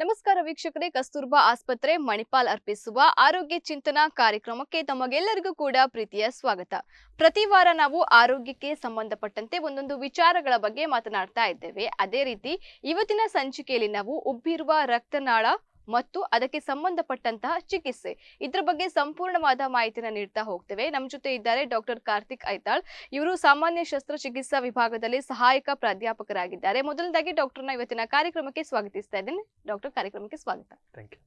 ನಮಸ್ಕಾರ ವೀಕ್ಷಕರೇ ಕಸ್ತೂರ್ಬಾ ಆಸ್ಪತ್ರೆ ಮಣಿಪಾಲ್ ಅರ್ಪಿಸುವ ಆರೋಗ್ಯ ಚಿಂತನಾ ಕಾರ್ಯಕ್ರಮಕ್ಕೆ ತಮಗೆಲ್ಲರಿಗೂ ಕೂಡ ಪ್ರೀತಿಯ ಸ್ವಾಗತ ಪ್ರತಿ ವಾರ ನಾವು ಆರೋಗ್ಯಕ್ಕೆ ಸಂಬಂಧಪಟ್ಟಂತೆ ಒಂದೊಂದು ವಿಚಾರಗಳ ಬಗ್ಗೆ ಮಾತನಾಡ್ತಾ ಇದ್ದೇವೆ ಅದೇ ರೀತಿ ಇವತ್ತಿನ ಸಂಚಿಕೆಯಲ್ಲಿ ನಾವು ಉಬ್ಬಿರುವ ರಕ್ತನಾಳ ಮತ್ತು ಅದಕ್ಕೆ ಸಂಬಂಧಪಟ್ಟಂತಹ ಚಿಕಿತ್ಸೆ ಇದ್ರ ಬಗ್ಗೆ ಸಂಪೂರ್ಣವಾದ ಮಾಹಿತಿನ ನೀಡ್ತಾ ಹೋಗ್ತೇವೆ ನಮ್ಮ ಜೊತೆ ಇದ್ದಾರೆ ಡಾಕ್ಟರ್ ಕಾರ್ತಿಕ್ ಐತಾಳ್ ಇವರು ಸಾಮಾನ್ಯ ಶಸ್ತ್ರಚಿಕಿತ್ಸಾ ವಿಭಾಗದಲ್ಲಿ ಸಹಾಯಕ ಪ್ರಾಧ್ಯಾಪಕರಾಗಿದ್ದಾರೆ ಮೊದಲನೇದಾಗಿ ಡಾಕ್ಟರ್ನ ಇವತ್ತಿನ ಕಾರ್ಯಕ್ರಮಕ್ಕೆ ಸ್ವಾಗತಿಸ್ತಾ ಇದ್ದೇನೆ ಡಾಕ್ಟರ್ ಕಾರ್ಯಕ್ರಮಕ್ಕೆ ಸ್ವಾಗತ ಥ್ಯಾಂಕ್ ಯು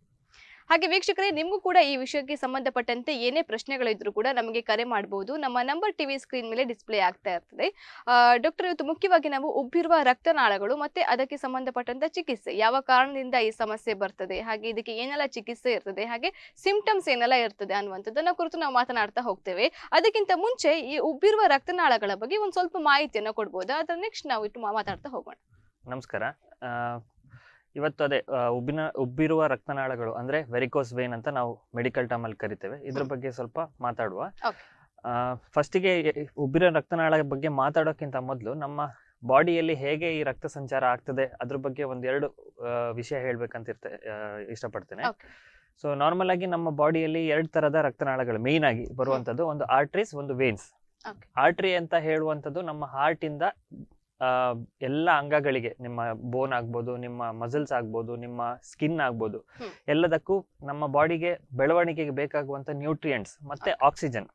ಹಾಗೆ ವೀಕ್ಷಕರೇ ನಿಮಗೂ ಕೂಡ ಈ ವಿಷಯಕ್ಕೆ ಸಂಬಂಧಪಟ್ಟಂತೆ ಏನೇ ಪ್ರಶ್ನೆಗಳಿದ್ರು ಕೂಡ ನಮಗೆ ಕರೆ ಮಾಡಬಹುದು ನಮ್ಮ ನಂಬರ್ ಟಿವಿ ಸ್ಕ್ರೀನ್ ಮೇಲೆ ಡಿಸ್ಪ್ಲೇ ಆಗ್ತಾ ಇರ್ತದೆ ಡಾಕ್ಟರ್ ಇವತ್ತು ಮುಖ್ಯವಾಗಿ ನಾವು ಉಬ್ಬಿರುವ ರಕ್ತನಾಳಗಳು ಮತ್ತೆ ಅದಕ್ಕೆ ಸಂಬಂಧಪಟ್ಟಂತ ಚಿಕಿತ್ಸೆ ಯಾವ ಕಾರಣದಿಂದ ಈ ಸಮಸ್ಯೆ ಬರ್ತದೆ ಹಾಗೆ ಇದಕ್ಕೆ ಏನೆಲ್ಲ ಚಿಕಿತ್ಸೆ ಇರ್ತದೆ ಹಾಗೆ ಸಿಂಪ್ಟಮ್ಸ್ ಏನೆಲ್ಲ ಇರ್ತದೆ ಅನ್ನುವಂಥದ್ದನ್ನ ಕುರಿತು ನಾವು ಮಾತನಾಡ್ತಾ ಹೋಗ್ತೇವೆ ಅದಕ್ಕಿಂತ ಮುಂಚೆ ಈ ಉಬ್ಬಿರುವ ರಕ್ತನಾಳಗಳ ಬಗ್ಗೆ ಒಂದು ಸ್ವಲ್ಪ ಮಾಹಿತಿಯನ್ನು ಕೊಡ್ಬೋದು ಅದ್ರ ನೆಕ್ಸ್ಟ್ ನಾವು ಇಟ್ಟು ಮಾತಾಡ್ತಾ ಹೋಗೋಣ ನಮಸ್ಕಾರ ಇವತ್ತು ಅದೇ ಉಬ್ಬಿನ ಉಬ್ಬಿರುವ ರಕ್ತನಾಳಗಳು ಅಂದ್ರೆ ವೆರಿಕೋಸ್ ವೇನ್ ಅಂತ ನಾವು ಮೆಡಿಕಲ್ ಟರ್ಮ್ ಅಲ್ಲಿ ಕರಿತೇವೆ ಇದ್ರ ಬಗ್ಗೆ ಸ್ವಲ್ಪ ಮಾತಾಡುವ ಫಸ್ಟಿಗೆ ಉಬ್ಬಿರೋ ರಕ್ತನಾಳ ಬಗ್ಗೆ ಮಾತಾಡೋಕ್ಕಿಂತ ಮೊದಲು ನಮ್ಮ ಬಾಡಿಯಲ್ಲಿ ಹೇಗೆ ಈ ರಕ್ತ ಸಂಚಾರ ಆಗ್ತದೆ ಅದ್ರ ಬಗ್ಗೆ ಒಂದೆರಡು ವಿಷಯ ಹೇಳ್ಬೇಕಂತ ಇರ್ತೆ ಇಷ್ಟಪಡ್ತೇನೆ ಸೊ ನಾರ್ಮಲ್ ಆಗಿ ನಮ್ಮ ಬಾಡಿಯಲ್ಲಿ ಎರಡು ತರದ ರಕ್ತನಾಳಗಳು ಮೇನ್ ಆಗಿ ಬರುವಂತದ್ದು ಒಂದು ಆರ್ಟ್ರೀಸ್ ಒಂದು ವೇನ್ಸ್ ಆರ್ಟ್ರಿ ಅಂತ ಹೇಳುವಂಥದ್ದು ನಮ್ಮ ಹಾರ್ಟ್ ಇಂದ ಎಲ್ಲ ಅಂಗಗಳಿಗೆ ನಿಮ್ಮ ಬೋನ್ ಆಗ್ಬೋದು ನಿಮ್ಮ ಮಸಲ್ಸ್ ಆಗ್ಬೋದು ನಿಮ್ಮ ಸ್ಕಿನ್ ಆಗ್ಬೋದು ಎಲ್ಲದಕ್ಕೂ ನಮ್ಮ ಬಾಡಿಗೆ ಬೆಳವಣಿಗೆಗೆ ಬೇಕಾಗುವಂತ ನ್ಯೂಟ್ರಿಯೆಂಟ್ಸ್ ಮತ್ತೆ ಆಕ್ಸಿಜನ್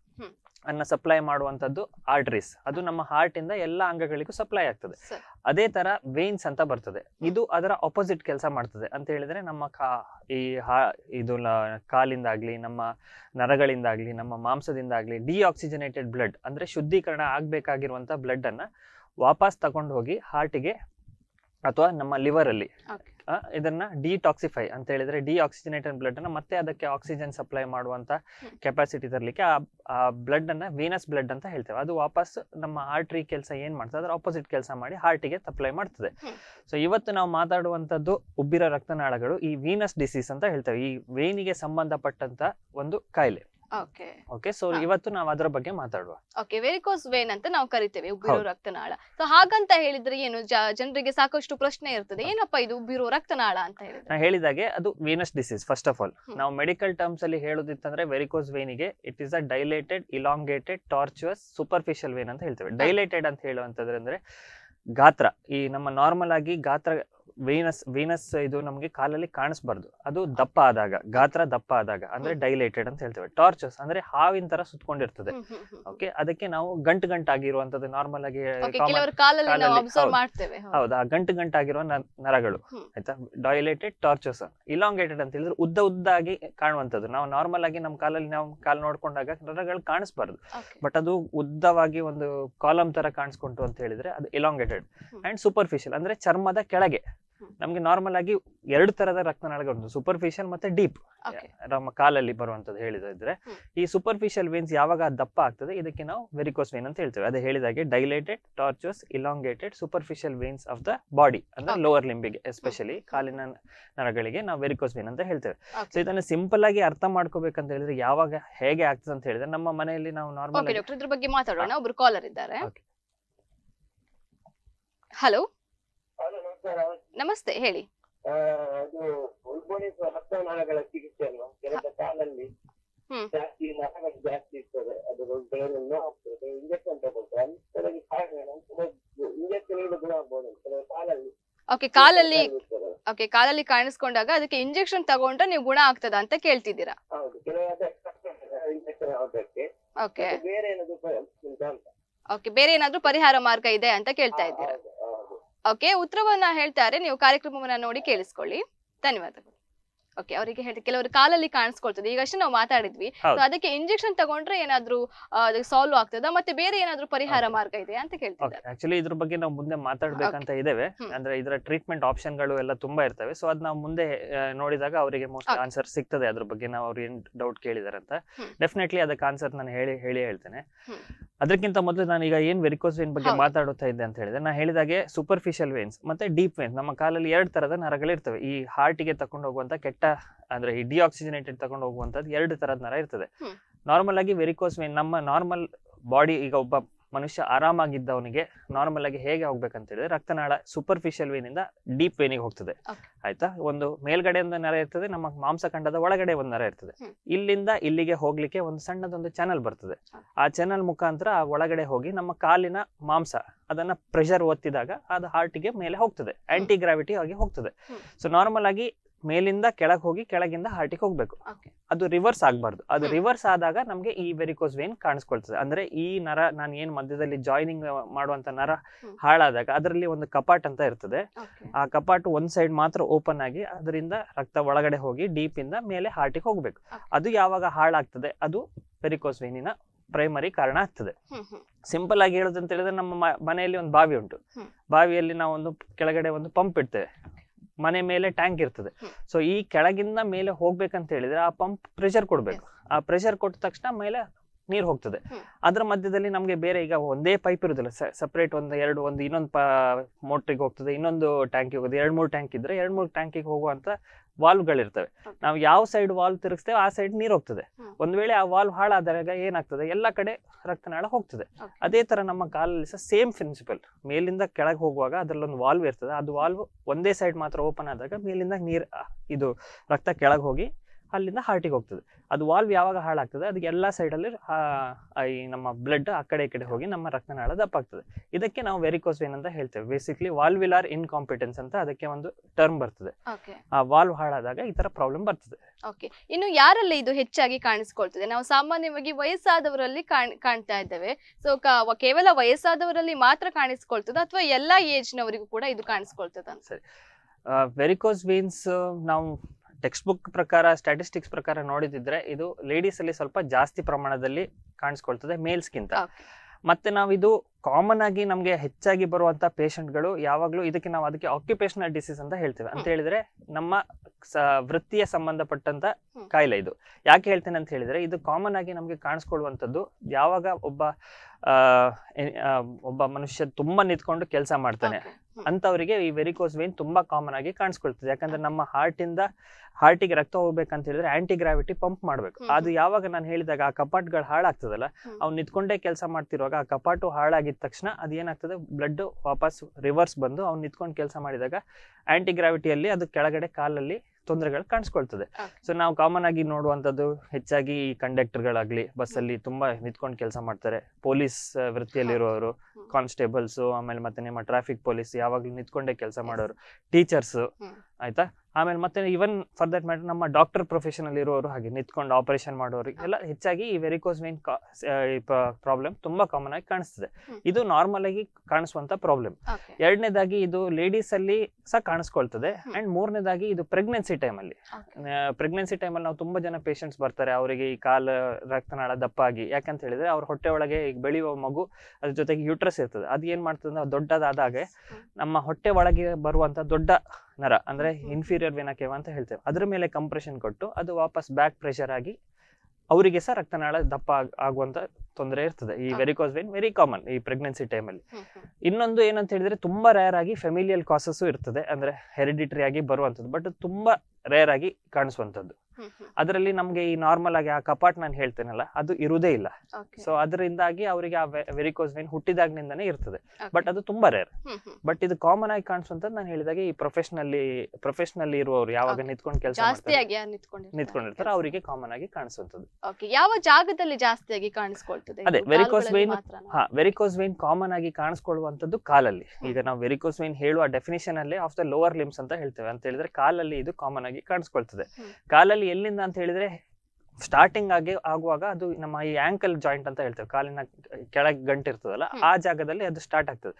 ಅನ್ನ ಸಪ್ಲೈ ಮಾಡುವಂತದ್ದು ಆರ್ಟ್ರೀಸ್ ಅದು ನಮ್ಮ ಹಾರ್ಟ್ ಇಂದ ಎಲ್ಲ ಅಂಗಗಳಿಗೂ ಸಪ್ಲೈ ಆಗ್ತದೆ ಅದೇ ತರ ವೇನ್ಸ್ ಅಂತ ಬರ್ತದೆ ಇದು ಅದರ ಅಪೋಸಿಟ್ ಕೆಲಸ ಮಾಡ್ತದೆ ಅಂತ ಹೇಳಿದ್ರೆ ನಮ್ಮ ಕಾ ಈ ಹಾ ಇದು ಕಾಲಿಂದಾಗ್ಲಿ ನಮ್ಮ ನರಗಳಿಂದಾಗ್ಲಿ ನಮ್ಮ ಮಾಂಸದಿಂದಾಗ್ಲಿ ಡಿಆಕ್ಸಿಜನೇಟೆಡ್ ಬ್ಲಡ್ ಅಂದ್ರೆ ಶುದ್ಧೀಕರಣ ಆಗ್ಬೇಕಾಗಿರುವಂತಹ ಬ್ಲಡ್ ಅನ್ನ ವಾಪಸ್ ತಗೊಂಡು ಹೋಗಿ ಹಾರ್ಟಿಗೆ ಅಥವಾ ನಮ್ಮ ಲಿವರಲ್ಲಿ ಇದನ್ನ ಡಿಟಾಕ್ಸಿಫೈ ಅಂತ ಹೇಳಿದ್ರೆ ಆಕ್ಸಿಜನೇಟೆಡ್ ಬ್ಲಡ್ ಅನ್ನ ಮತ್ತೆ ಅದಕ್ಕೆ ಆಕ್ಸಿಜನ್ ಸಪ್ಲೈ ಮಾಡುವಂತ ಕೆಪಾಸಿಟಿ ತರಲಿಕ್ಕೆ ಆ ಬ್ಲಡ್ ಅನ್ನ ವೀನಸ್ ಬ್ಲಡ್ ಅಂತ ಹೇಳ್ತೇವೆ ಅದು ವಾಪಸ್ ನಮ್ಮ ಹಾರ್ಟ್ರಿ ಕೆಲಸ ಏನ್ ಮಾಡ್ತದೆ ಅದರ ಆಪೋಸಿಟ್ ಕೆಲಸ ಮಾಡಿ ಹಾರ್ಟಿಗೆ ಸಪ್ಲೈ ಮಾಡ್ತದೆ ಸೊ ಇವತ್ತು ನಾವು ಮಾತಾಡುವಂತದ್ದು ಉಬ್ಬಿರ ರಕ್ತನಾಳಗಳು ಈ ವೀನಸ್ ಡಿಸೀಸ್ ಅಂತ ಹೇಳ್ತೇವೆ ಈ ವೇನಿಗೆ ಸಂಬಂಧಪಟ್ಟಂತ ಒಂದು ಕಾಯಿಲೆ ಓಕೆ ಓಕೆ ಸೊ ಇವತ್ತು ನಾವು ಅದರ ಬಗ್ಗೆ ಮಾತಾಡುವ ಓಕೆ ವೆರಿಕೋಸ್ ವೇನ್ ಅಂತ ನಾವು ಕರಿತೇವೆ ಉಬ್ಬಿರೋ ರಕ್ತನಾಳ ಸೊ ಹಾಗಂತ ಹೇಳಿದ್ರೆ ಏನು ಜನರಿಗೆ ಸಾಕಷ್ಟು ಪ್ರಶ್ನೆ ಇರ್ತದೆ ಏನಪ್ಪಾ ಇದು ಉಬ್ಬಿರೋ ರಕ್ತನಾಳ ಅಂತ ಹೇಳಿ ನಾನು ಹೇಳಿದಾಗೆ ಅದು venous disease first of all ನಾವು ಮೆಡಿಕಲ್ ಟರ್ಮ್ಸ್ ಅಲ್ಲಿ ಹೇಳೋದಿತ್ತಂದ್ರೆ ವೆರಿಕೋಸ್ ವೇನಿಗೆ it is a dilated elongated tortuous superficial vein ಅಂತ ಹೇಳ್ತೇವೆ ಡೈಲೇಟೆಡ್ ಅಂತ ಹೇಳುವಂತಂದ್ರೆ ಗಾತ್ರ ಈ ನಮ್ಮ ನಾರ್ಮಲ್ ಆಗಿ ಗಾತ್ರ ವೀನಸ್ ವೀನಸ್ ಇದು ನಮಗೆ ಕಾಲಲ್ಲಿ ಕಾಣಿಸ್ಬಾರ್ದು ಅದು ದಪ್ಪ ಆದಾಗ ಗಾತ್ರ ದಪ್ಪ ಆದಾಗ ಅಂದ್ರೆ ಡೈಲೇಟೆಡ್ ಅಂತ ಹೇಳ್ತೇವೆ ಟಾರ್ಚಸ್ ಅಂದ್ರೆ ಹಾವಿನ ತರ ಸುತ್ಕೊಂಡಿರ್ತದೆ ಓಕೆ ಅದಕ್ಕೆ ನಾವು ಗಂಟು ಗಂಟಾಗಿರುವಂತದ್ದು ನಾರ್ಮಲ್ ಆಗಿ ಹೌದು ಆ ಗಂಟು ಗಂಟಾಗಿರುವ ನರಗಳು ಆಯ್ತಾ ಡೈಲೇಟೆಡ್ ಟಾರ್ಚಸ್ ಇಲಾಂಗೇಟೆಡ್ ಅಂತ ಹೇಳಿದ್ರೆ ಉದ್ದ ಉದ್ದಾಗಿ ಕಾಣುವಂತದ್ದು ನಾವು ನಾರ್ಮಲ್ ಆಗಿ ನಮ್ಮ ಕಾಲಲ್ಲಿ ನಾವು ಕಾಲ್ ನೋಡ್ಕೊಂಡಾಗ ನರಗಳು ಕಾಣಿಸ್ಬಾರ್ದು ಬಟ್ ಅದು ಉದ್ದವಾಗಿ ಒಂದು ಕಾಲಮ್ ತರ ಕಾಣಿಸ್ಕೊಂಡು ಅಂತ ಹೇಳಿದ್ರೆ ಅದು ಇಲಾಂಗೇಟೆಡ್ ಅಂಡ್ ಸೂಪರ್ಫಿಷಿಯಲ್ ಅಂದ್ರೆ ಚರ್ಮದ ಕೆಳಗೆ ನಮ್ಗೆ ನಾರ್ಮಲ್ ಆಗಿ ಎರಡು ತರದ ರಕ್ತನಾಳಗಳು ಉಂಟು ಸೂಪರ್ಫಿಷಿಯಲ್ ಮತ್ತೆ ಡೀಪ್ ನಮ್ಮ ಕಾಲಲ್ಲಿ ಬರುವಂತದ್ದು ಹೇಳಿದ್ರೆ ಈ ಸೂಪರ್ಫಿಷಿಯಲ್ ವೇನ್ಸ್ ಯಾವಾಗ ದಪ್ಪ ಆಗ್ತದೆ ಇದಕ್ಕೆ ನಾವು ವೆರಿಕೋಸ್ ವೇನ್ ಅಂತ ಹೇಳ್ತೇವೆ ಅದೇ ಹೇಳಿದಾಗೆ dilated tortuous elongated superficial veins of the body ಅಂದ್ರೆ ಲೋವರ್ ಲಿಂಬಿಗೆ ಎಸ್ಪೆಷಲಿ ಕಾಲಿನ ನರಗಳಿಗೆ ನಾವು ವೆರಿಕೋಸ್ ವೇನ್ ಅಂತ ಹೇಳ್ತೇವೆ ಸೊ ಇದನ್ನ ಸಿಂಪಲ್ ಆಗಿ ಅರ್ಥ ಮಾಡ್ಕೋಬೇಕಂತ ಹೇಳಿದ್ರೆ ಯಾವಾಗ ಹೇಗೆ ಆಗ್ತದೆ ಅಂತ ಹೇಳಿದ್ರೆ ನಮ್ಮ ಮನೆಯಲ್ಲಿ ನಾವು ನಾರ್ಮಲ್ ಬಗ್ಗೆ ಮಾತಾಡೋಣ ಒಬ್ರು ಕಾಲರ್ ಇದ್ದಾರೆ ಹಲೋ ನಮಸ್ಕಾರ ನಮಸ್ತೆ ಹೇಳಿ ಅದು ಉಲ್ಬಣಿಸುವ ರಕ್ತನಾಳಗಳ ಚಿಕಿತ್ಸೆ ಅಲ್ವಾ ಕೆಲಸ ಕಾಲಲ್ಲಿ ಜಾಸ್ತಿ ನರಗಳು ಜಾಸ್ತಿ ಇರ್ತದೆ ಅದು ಬೆಳೆಯಲ್ಲಿ ನೋವಾಗ್ತದೆ ಇಂಜೆಕ್ಷನ್ ತಗೊಳ್ತಾರೆ ಕೆಲವರಿಗೆ ಇಂಜೆಕ್ಷನ್ ಎರಡು ಗುಣ ಆಗ್ಬೋದು ಕಾಲಲ್ಲಿ ಓಕೆ ಕಾಲಲ್ಲಿ ಓಕೆ ಕಾಲಲ್ಲಿ ಕಾಣಿಸ್ಕೊಂಡಾಗ ಅದಕ್ಕೆ ಇಂಜೆಕ್ಷನ್ ತಗೊಂಡ್ರೆ ನೀವು ಗುಣ ಆಗ್ತದ ಅಂತ ಕೇಳ್ತಿದ್ದೀರಾ ಹೌದು ಕೆಲವಾದ ಇಂಜೆಕ್ಷನ್ ಓಕೆ ಬೇರೆ ಏನಾದ್ರು ಓಕೆ ಬೇರೆ ಏನಾದ್ರು ಪರಿಹಾರ ಮಾರ್ಗ ಇದೆ ಅಂತ ಕೇಳ್ತಾ ಇದ್ದೀರಾ ಓಕೆ ಉತ್ತರವನ್ನ ಹೇಳ್ತಾರೆ ನೀವು ಕಾರ್ಯಕ್ರಮವನ್ನ ನೋಡಿ ಕೇಳಿಸ್ಕೊಳ್ಳಿ ಧನ್ಯವಾದಗಳು ಓಕೆ ಅವರಿಗೆ ಹೇಳಿ ಕೆಲವರು ಕಾಲಲ್ಲಿ ಕಾಣಿಸ್ಕೊಳ್ತದೆ ಈಗ ಅಷ್ಟೇ ನಾವು ಮಾತಾಡಿದ್ವಿ ಅದಕ್ಕೆ ಇಂಜೆಕ್ಷನ್ ತಗೊಂಡ್ರೆ ಏನಾದ್ರೂ ಸಾಲ್ವ್ ಆಗ್ತದ ಮತ್ತೆ ಬೇರೆ ಏನಾದ್ರೂ ಪರಿಹಾರ ಮಾರ್ಗ ಇದೆ ಅಂತ ಕೇಳ್ತಾರೆ ಆಕ್ಚುಲಿ ಇದ್ರ ಬಗ್ಗೆ ನಾವು ಮುಂದೆ ಮಾತಾಡ್ಬೇಕಂತ ಇದ್ದೇವೆ ಅಂದ್ರೆ ಇದರ ಟ್ರೀಟ್ಮೆಂಟ್ ಆಪ್ಷನ್ ಗಳು ಎಲ್ಲ ತುಂಬಾ ಇರ್ತವೆ ಸೊ ಅದ್ ನಾವು ಮುಂದೆ ನೋಡಿದಾಗ ಅವರಿಗೆ ಮೋಸ್ಟ್ ಆನ್ಸರ್ ಸಿಗ್ತದೆ ಅದ್ರ ಬಗ್ಗೆ ನಾವು ಅವ್ರು ಏನ್ ಡೌಟ್ ಕೇಳಿದಾರೆ ಅಂತ ಡೆಫಿನೆಟ್ಲಿ ಅದಕ್ಕೆ ಆನ್ಸರ್ ನಾನು ಹೇಳಿ ಹೇಳಿ ಹೇಳ್ತೇನೆ ಅದಕ್ಕಿಂತ ಮೊದಲು ನಾನು ಈಗ ಏನ್ ವೆರಿಕೋಸ್ ವೇನ್ ಬಗ್ಗೆ ಮಾತಾಡುತ್ತಾ ಇದ್ದೆ ಅಂತ ಹೇಳಿದ್ರೆ ನಾ ಹೇಳಿದಾಗೆ ಸೂಪರ್ಫಿಷಿಯಲ್ ವೇನ್ಸ್ ಮತ್ತೆ ಡೀಪ್ ವೇನ್ಸ್ ನಮ್ಮ ಕಾಲಲ್ಲಿ ಎರಡು ತರದ ನರಗಳಿರ್ತವೆ ಈ ಹಾರ್ಟಿಗೆ ತಕೊಂಡು ಹೋಗುವಂತ ಕೆಟ್ಟ ಅಂದ್ರೆ ಈ ಡಿಆಕ್ಸಿಜನೇಟೆಡ್ ತಕೊಂಡು ಹೋಗುವಂತದ್ದು ಎರಡು ತರದ ನರ ಇರ್ತದೆ ನಾರ್ಮಲ್ ಆಗಿ ವೆರಿಕೋಸ್ ವೇನ್ ನಮ್ಮ ನಾರ್ಮಲ್ ಬಾಡಿ ಈಗ ಒಬ್ಬ ಮನುಷ್ಯ ಆರಾಮಾಗಿದ್ದವನಿಗೆ ನಾರ್ಮಲ್ ಆಗಿ ಹೇಗೆ ಹೋಗ್ಬೇಕಂತ ಹೇಳಿದ್ರೆ ರಕ್ತನಾಳ ಸೂಪರ್ಫಿಷಿಯಲ್ ವೇನಿಂದ ಡೀಪ್ ವೇನಿಗೆ ಹೋಗ್ತದೆ ಆಯ್ತಾ ಒಂದು ಮೇಲ್ಗಡೆಯಿಂದ ನೆರ ಇರ್ತದೆ ನಮ್ಮ ಮಾಂಸಖಂಡದ ಒಳಗಡೆ ಒಂದು ನೆರ ಇರ್ತದೆ ಇಲ್ಲಿಂದ ಇಲ್ಲಿಗೆ ಹೋಗ್ಲಿಕ್ಕೆ ಒಂದು ಸಣ್ಣದೊಂದು ಚಾನಲ್ ಬರ್ತದೆ ಆ ಚಾನಲ್ ಮುಖಾಂತರ ಆ ಒಳಗಡೆ ಹೋಗಿ ನಮ್ಮ ಕಾಲಿನ ಮಾಂಸ ಅದನ್ನ ಪ್ರೆಷರ್ ಒತ್ತಿದಾಗ ಅದು ಹಾರ್ಟಿಗೆ ಮೇಲೆ ಹೋಗ್ತದೆ ಆಂಟಿ ಗ್ರಾವಿಟಿ ಆಗಿ ಹೋಗ್ತದೆ ಸೊ ನಾರ್ಮಲ್ ಆಗಿ ಮೇಲಿಂದ ಕೆಳಗೆ ಹೋಗಿ ಕೆಳಗಿಂದ ಹಾರ್ಟಿಗೆ ಹೋಗ್ಬೇಕು ಅದು ರಿವರ್ಸ್ ಆಗಬಾರ್ದು ಅದು ರಿವರ್ಸ್ ಆದಾಗ ನಮಗೆ ಈ ವೆರಿಕೋಸ್ ವೇನ್ ಕಾಣಿಸ್ಕೊಳ್ತದೆ ಅಂದ್ರೆ ಈ ನರ ನಾನು ಏನ್ ಮಧ್ಯದಲ್ಲಿ ಜಾಯ್ನಿಂಗ್ ಮಾಡುವಂತ ನರ ಹಾಳಾದಾಗ ಅದರಲ್ಲಿ ಒಂದು ಕಪಾಟ್ ಅಂತ ಇರ್ತದೆ ಆ ಕಪಾಟ್ ಒಂದ್ ಸೈಡ್ ಮಾತ್ರ ಓಪನ್ ಆಗಿ ಅದರಿಂದ ರಕ್ತ ಒಳಗಡೆ ಹೋಗಿ ಡೀಪ್ ಇಂದ ಮೇಲೆ ಹಾರ್ಟಿಗೆ ಹೋಗ್ಬೇಕು ಅದು ಯಾವಾಗ ಹಾಳಾಗ್ತದೆ ಅದು ವೆರಿಕೋಸ್ ವೇನಿನ ಪ್ರೈಮರಿ ಕಾರಣ ಆಗ್ತದೆ ಸಿಂಪಲ್ ಆಗಿ ಹೇಳುದಂತ ಹೇಳಿದ್ರೆ ನಮ್ಮ ಮನೆಯಲ್ಲಿ ಒಂದು ಬಾವಿ ಉಂಟು ಬಾವಿಯಲ್ಲಿ ನಾವೊಂದು ಕೆಳಗಡೆ ಒಂದು ಪಂಪ್ ಇಡ್ತೇವೆ ಮನೆ ಮೇಲೆ ಟ್ಯಾಂಕ್ ಇರ್ತದೆ ಸೊ ಈ ಕೆಳಗಿಂದ ಮೇಲೆ ಹೋಗ್ಬೇಕಂತ ಹೇಳಿದ್ರೆ ಆ ಪಂಪ್ ಪ್ರೆಷರ್ ಕೊಡ್ಬೇಕು ಆ ಪ್ರೆಷರ್ ಕೊಟ್ಟ ತಕ್ಷಣ ಮೇಲೆ ನೀರು ಹೋಗ್ತದೆ ಅದ್ರ ಮಧ್ಯದಲ್ಲಿ ನಮಗೆ ಬೇರೆ ಈಗ ಒಂದೇ ಪೈಪ್ ಇರುದಿಲ್ಲ ಸಪ್ರೇಟ್ ಒಂದ್ ಎರಡು ಒಂದು ಇನ್ನೊಂದು ಮೋಟ್ರಿಗೆ ಹೋಗ್ತದೆ ಇನ್ನೊಂದು ಟ್ಯಾಂಕಿಗೆ ಹೋಗುದು ಎರಡು ಮೂರು ಟ್ಯಾಂಕ್ ಇದ್ರೆ ಎರಡು ಮೂರು ಟ್ಯಾಂಕಿಗೆ ಹೋಗುವಂತ ವಾಲ್ವ್ಗಳಿರ್ತವೆ ನಾವು ಯಾವ ಸೈಡ್ ವಾಲ್ವ್ ತಿರುಗಿಸ್ತೇವೆ ಆ ಸೈಡ್ ನೀರು ಹೋಗ್ತದೆ ಒಂದ್ ವೇಳೆ ಆ ವಾಲ್ವ್ ಹಾಳಾದಾಗ ಏನಾಗ್ತದೆ ಎಲ್ಲ ಕಡೆ ರಕ್ತನಾಳ ಹೋಗ್ತದೆ ಅದೇ ತರ ನಮ್ಮ ಕಾಲಲ್ಲಿ ಸಹ ಸೇಮ್ ಪ್ರಿನ್ಸಿಪಲ್ ಮೇಲಿಂದ ಕೆಳಗೆ ಹೋಗುವಾಗ ಒಂದು ವಾಲ್ವ್ ಇರ್ತದೆ ಅದು ವಾಲ್ವ್ ಒಂದೇ ಸೈಡ್ ಮಾತ್ರ ಓಪನ್ ಆದಾಗ ಮೇಲಿಂದ ನೀರು ಇದು ರಕ್ತ ಕೆಳಗೆ ಹೋಗಿ ಅಲ್ಲಿಂದ ಹಾರ್ಟಿಗೆ ಹೋಗ್ತದೆ ಅದು ವಾಲ್ವ್ ಯಾವಾಗ ಹಾಳಾಗ್ತದೆ ಅದಕ್ಕೆ ಎಲ್ಲ ಸೈಡಲ್ಲಿ ಈ ನಮ್ಮ ಬ್ಲಡ್ ಆ ಕಡೆ ಈ ಕಡೆ ಹೋಗಿ ನಮ್ಮ ರಕ್ತನಾಳ ದಪ್ಪಾಗ್ತದೆ ಇದಕ್ಕೆ ನಾವು ವೆರಿಕೋಸ್ ವೀನ್ ಅಂತ ಹೇಳ್ತೇವೆ ಬೇಸಿಕ್ಲಿ ಆರ್ ಇನ್ಕಾಂಪಿಟೆನ್ಸ್ ಅಂತ ಅದಕ್ಕೆ ಒಂದು ಟರ್ಮ್ ಬರ್ತದೆ ಆ ವಾಲ್ವ್ ಹಾಳಾದಾಗ ಈ ತರ ಪ್ರಾಬ್ಲಮ್ ಬರ್ತದೆ ಓಕೆ ಇನ್ನು ಯಾರಲ್ಲಿ ಇದು ಹೆಚ್ಚಾಗಿ ಕಾಣಿಸ್ಕೊಳ್ತದೆ ನಾವು ಸಾಮಾನ್ಯವಾಗಿ ವಯಸ್ಸಾದವರಲ್ಲಿ ಕಾಣ್ತಾ ಇದ್ದೇವೆ ಸೊ ಕೇವಲ ವಯಸ್ಸಾದವರಲ್ಲಿ ಮಾತ್ರ ಕಾಣಿಸ್ಕೊಳ್ತದೆ ಅಥವಾ ಎಲ್ಲಾ ಏಜ್ ನವರಿಗೂ ಕೂಡ ಇದು ಕಾಣಿಸ್ಕೊಳ್ತದೆ ಸರಿ ವೆರಿಕೋಸ್ ವೀನ್ಸ್ ನಾವು ಟೆಕ್ಸ್ಟ್ ಬುಕ್ ಪ್ರಕಾರ ಸ್ಟ್ಯಾಟಿಸ್ಟಿಕ್ಸ್ ಪ್ರಕಾರ ನೋಡಿದ್ರೆ ಇದು ಲೇಡೀಸ್ ಅಲ್ಲಿ ಸ್ವಲ್ಪ ಜಾಸ್ತಿ ಪ್ರಮಾಣದಲ್ಲಿ ಕಾಣಿಸ್ಕೊಳ್ತದೆ ಮೇಲ್ಸ್ಗಿಂತ ಮತ್ತೆ ನಾವಿದು ಕಾಮನ್ ಆಗಿ ನಮಗೆ ಹೆಚ್ಚಾಗಿ ಬರುವಂತ ಗಳು ಯಾವಾಗಲೂ ಇದಕ್ಕೆ ನಾವು ಅದಕ್ಕೆ ಆಕ್ಯುಪೇಷನಲ್ ಡಿಸೀಸ್ ಅಂತ ಹೇಳ್ತೇವೆ ಅಂತ ಹೇಳಿದ್ರೆ ನಮ್ಮ ವೃತ್ತಿಯ ಸಂಬಂಧಪಟ್ಟಂತ ಕಾಯಿಲೆ ಇದು ಯಾಕೆ ಹೇಳ್ತೇನೆ ಅಂತ ಹೇಳಿದ್ರೆ ಇದು ಕಾಮನ್ ಆಗಿ ನಮಗೆ ಕಾಣಿಸ್ಕೊಳ್ಳುವಂಥದ್ದು ಯಾವಾಗ ಒಬ್ಬ ಒಬ್ಬ ಮನುಷ್ಯ ತುಂಬಾ ನಿಂತ್ಕೊಂಡು ಕೆಲಸ ಮಾಡ್ತಾನೆ ಅಂತವರಿಗೆ ಈ ವೆರಿಕೋಸ್ ವೇನ್ ತುಂಬಾ ಕಾಮನ್ ಆಗಿ ಕಾಣಿಸ್ಕೊಳ್ತದೆ ಯಾಕಂದ್ರೆ ನಮ್ಮ ಹಾರ್ಟ್ ಇಂದ ಹಾರ್ಟಿಗೆ ರಕ್ತ ಹೋಗ್ಬೇಕಂತ ಹೇಳಿದ್ರೆ ಆಂಟಿ ಗ್ರಾವಿಟಿ ಪಂಪ್ ಮಾಡ್ಬೇಕು ಅದು ಯಾವಾಗ ನಾನು ಹೇಳಿದಾಗ ಆ ಕಪಾಟ್ಗಳು ಹಾಳಾಗ್ತದಲ್ಲ ಅವ್ನು ನಿಂತ್ಕೊಂಡೇ ಕೆಲಸ ಮಾಡ್ತಿರುವಾಗ ಆ ಕಪಾಟು ಹಾಳಾಗಿದ ತಕ್ಷಣ ಅದು ಏನಾಗ್ತದೆ ಬ್ಲಡ್ ವಾಪಸ್ ರಿವರ್ಸ್ ಬಂದು ಅವ್ನು ನಿಂತ್ಕೊಂಡು ಕೆಲಸ ಮಾಡಿದಾಗ ಆಂಟಿ ಗ್ರಾವಿಟಿಯಲ್ಲಿ ಅದು ಕೆಳಗಡೆ ಕಾಲಲ್ಲಿ ತೊಂದರೆಗಳು ಕಾಣಿಸ್ಕೊಳ್ತದೆ ಸೊ ನಾವು ಕಾಮನ್ ಆಗಿ ನೋಡುವಂತದ್ದು ಹೆಚ್ಚಾಗಿ ಈ ಕಂಡಕ್ಟರ್ ಬಸ್ ಅಲ್ಲಿ ತುಂಬಾ ನಿಂತ್ಕೊಂಡು ಕೆಲಸ ಮಾಡ್ತಾರೆ ಪೊಲೀಸ್ ವೃತ್ತಿಯಲ್ಲಿರುವವರು ಕಾನ್ಸ್ಟೇಬಲ್ಸ್ ಆಮೇಲೆ ಮತ್ತೆ ನಿಮ್ಮ ಟ್ರಾಫಿಕ್ ಪೊಲೀಸ್ ಯಾವಾಗ್ಲೂ ನಿಂತ್ಕೊಂಡೇ ಕೆಲಸ ಮಾಡೋರು ಟೀಚರ್ಸ್ ಆಯ್ತಾ ಆಮೇಲೆ ಮತ್ತೆ ಇವನ್ ಫಾರ್ ದಟ್ ಮ್ಯಾಟರ್ ನಮ್ಮ ಡಾಕ್ಟರ್ ಅಲ್ಲಿ ಇರೋರು ಹಾಗೆ ನಿಂತ್ಕೊಂಡು ಆಪರೇಷನ್ ಮಾಡೋರು ಎಲ್ಲ ಹೆಚ್ಚಾಗಿ ಈ ವೆರಿಕೋಸ್ ವೈನ್ ಪ್ರಾಬ್ಲಮ್ ತುಂಬಾ ಕಾಮನ್ ಆಗಿ ಕಾಣಿಸ್ತದೆ ಇದು ನಾರ್ಮಲ್ ಆಗಿ ಕಾಣಿಸುವಂತ ಪ್ರಾಬ್ಲಮ್ ಎರಡನೇದಾಗಿ ಇದು ಲೇಡೀಸ್ ಅಲ್ಲಿ ಸಹ ಕಾಣಿಸ್ಕೊಳ್ತದೆ ಅಂಡ್ ಮೂರನೇದಾಗಿ ಇದು ಪ್ರೆಗ್ನೆನ್ಸಿ ಟೈಮಲ್ಲಿ ಪ್ರೆಗ್ನೆನ್ಸಿ ಟೈಮಲ್ಲಿ ನಾವು ತುಂಬಾ ಜನ ಪೇಷಂಟ್ಸ್ ಬರ್ತಾರೆ ಅವರಿಗೆ ಈ ಕಾಲ ರಕ್ತನಾಳ ದಪ್ಪ ಆಗಿ ಯಾಕಂತ ಹೇಳಿದ್ರೆ ಅವ್ರ ಹೊಟ್ಟೆ ಒಳಗೆ ಈಗ ಬೆಳೆಯುವ ಮಗು ಅದ್ರ ಜೊತೆಗೆ ಯೂಟ್ರಸ್ ಇರ್ತದೆ ಅದು ಏನ್ ಮಾಡ್ತದೆ ದೊಡ್ಡದಾದಾಗೆ ನಮ್ಮ ಹೊಟ್ಟೆ ಒಳಗೆ ಬರುವಂತ ದೊಡ್ಡ ನರ ಅಂದ್ರೆ ಇನ್ಫೀರಿಯರ್ ವೇನ ಕೇವ ಅಂತ ಹೇಳ್ತೇವೆ ಅದ್ರ ಮೇಲೆ ಕಂಪ್ರೆಷನ್ ಕೊಟ್ಟು ಅದು ವಾಪಸ್ ಬ್ಯಾಕ್ ಪ್ರೆಷರ್ ಆಗಿ ಅವರಿಗೆ ಸಹ ರಕ್ತನಾಳ ದಪ್ಪ ಆಗುವಂತ ತೊಂದರೆ ಇರ್ತದೆ ಈ ವೆರಿಕೋಸ್ ವೆನ್ ವೆರಿ ಕಾಮನ್ ಈ ಪ್ರೆಗ್ನೆನ್ಸಿ ಟೈಮಲ್ಲಿ ಇನ್ನೊಂದು ಏನಂತ ಹೇಳಿದ್ರೆ ತುಂಬಾ ರೇರ್ ಆಗಿ ಫೆಮಿಲಿಯಲ್ ಕಾಸಸ್ ಇರ್ತದೆ ಅಂದ್ರೆ ಹೆರಿಡಿಟರಿ ಆಗಿ ಬರುವಂತದ್ದು ಬಟ್ ತುಂಬಾ ರೇರ್ ಆಗಿ ಕಾಣಿಸುವಂತದ್ದು ಅದರಲ್ಲಿ ನಮ್ಗೆ ಈ ನಾರ್ಮಲ್ ಆಗಿ ಆ ಕಪಾಟ್ ನಾನು ಹೇಳ್ತೇನಲ್ಲ ಅದು ಇರುವುದೇ ಇಲ್ಲ ಸೊ ಅದರಿಂದಾಗಿ ಅವರಿಗೆ ಆ ವೆರಿಕೋಸ್ ವೈನ್ ಹುಟ್ಟಿದಾಗ್ನಿಂದಾನೇ ಇರ್ತದೆ ಬಟ್ ಅದು ತುಂಬಾ ರೇರ್ ಬಟ್ ಇದು ಕಾಮನ್ ಆಗಿ ಕಾಣಿಸುವಂತದ್ದು ನಾನು ಹೇಳಿದಾಗ ಈ ಪ್ರೊಫೆಷನಲ್ಲಿ ಪ್ರೊಫೆಷನಲ್ಲಿ ಇರುವವರು ಯಾವಾಗ ನಿಂತ್ಕೊಂಡು ಕೆಲಸ ನಿಂತ್ಕೊಂಡಿರ್ತಾರೆ ಅವರಿಗೆ ಕಾಮನ್ ಆಗಿ ಕಾಣಿಸುವಂತದ್ದು ಯಾವ ಜಾಗದಲ್ಲಿ ಜಾಸ್ತಿಯಾಗಿ ಕಾಣಿಸ್ಕೊಳ್ತದೆ ಅದೇ ವೆರಿಕೋಸ್ ವೈನ್ ಹಾ ವೆರಿಕೋಸ್ ವೈನ್ ಕಾಮನ್ ಆಗಿ ಕಾಣಿಸ್ಕೊಳ್ಳುವಂತದ್ದು ಕಾಲಲ್ಲಿ ಈಗ ನಾವು ವೆರಿಕೋಸ್ ವೈನ್ ಹೇಳುವ ಡೆಫಿನೇಷನ್ ಅಲ್ಲಿ ಆಫ್ ದ ಲೋವರ್ ಲಿಮ್ಸ್ ಅಂತ ಹೇಳ್ತೇವೆ ಅಂತ ಹೇಳಿದ್ರೆ ಕಾಲಲ್ಲಿ ಇದು ಕಾಮನ್ ಆಗಿ ಕಾಣಿಸ್ಕೊಳ್ತದೆ ಕಾಲಲ್ಲಿ ಎಲ್ಲಿಂದ ಅಂತ ಹೇಳಿದ್ರೆ ಸ್ಟಾರ್ಟಿಂಗ್ ಆಗಿ ಆಗುವಾಗ ಅದು ನಮ್ಮ ಈ ಆಂಕಲ್ ಜಾಯಿಂಟ್ ಅಂತ ಹೇಳ್ತೇವೆ ಕಾಲಿನ ಕೆಳಗೆ ಗಂಟು ಇರ್ತದಲ್ಲ ಆ ಜಾಗದಲ್ಲಿ ಅದು ಸ್ಟಾರ್ಟ್ ಆಗ್ತದೆ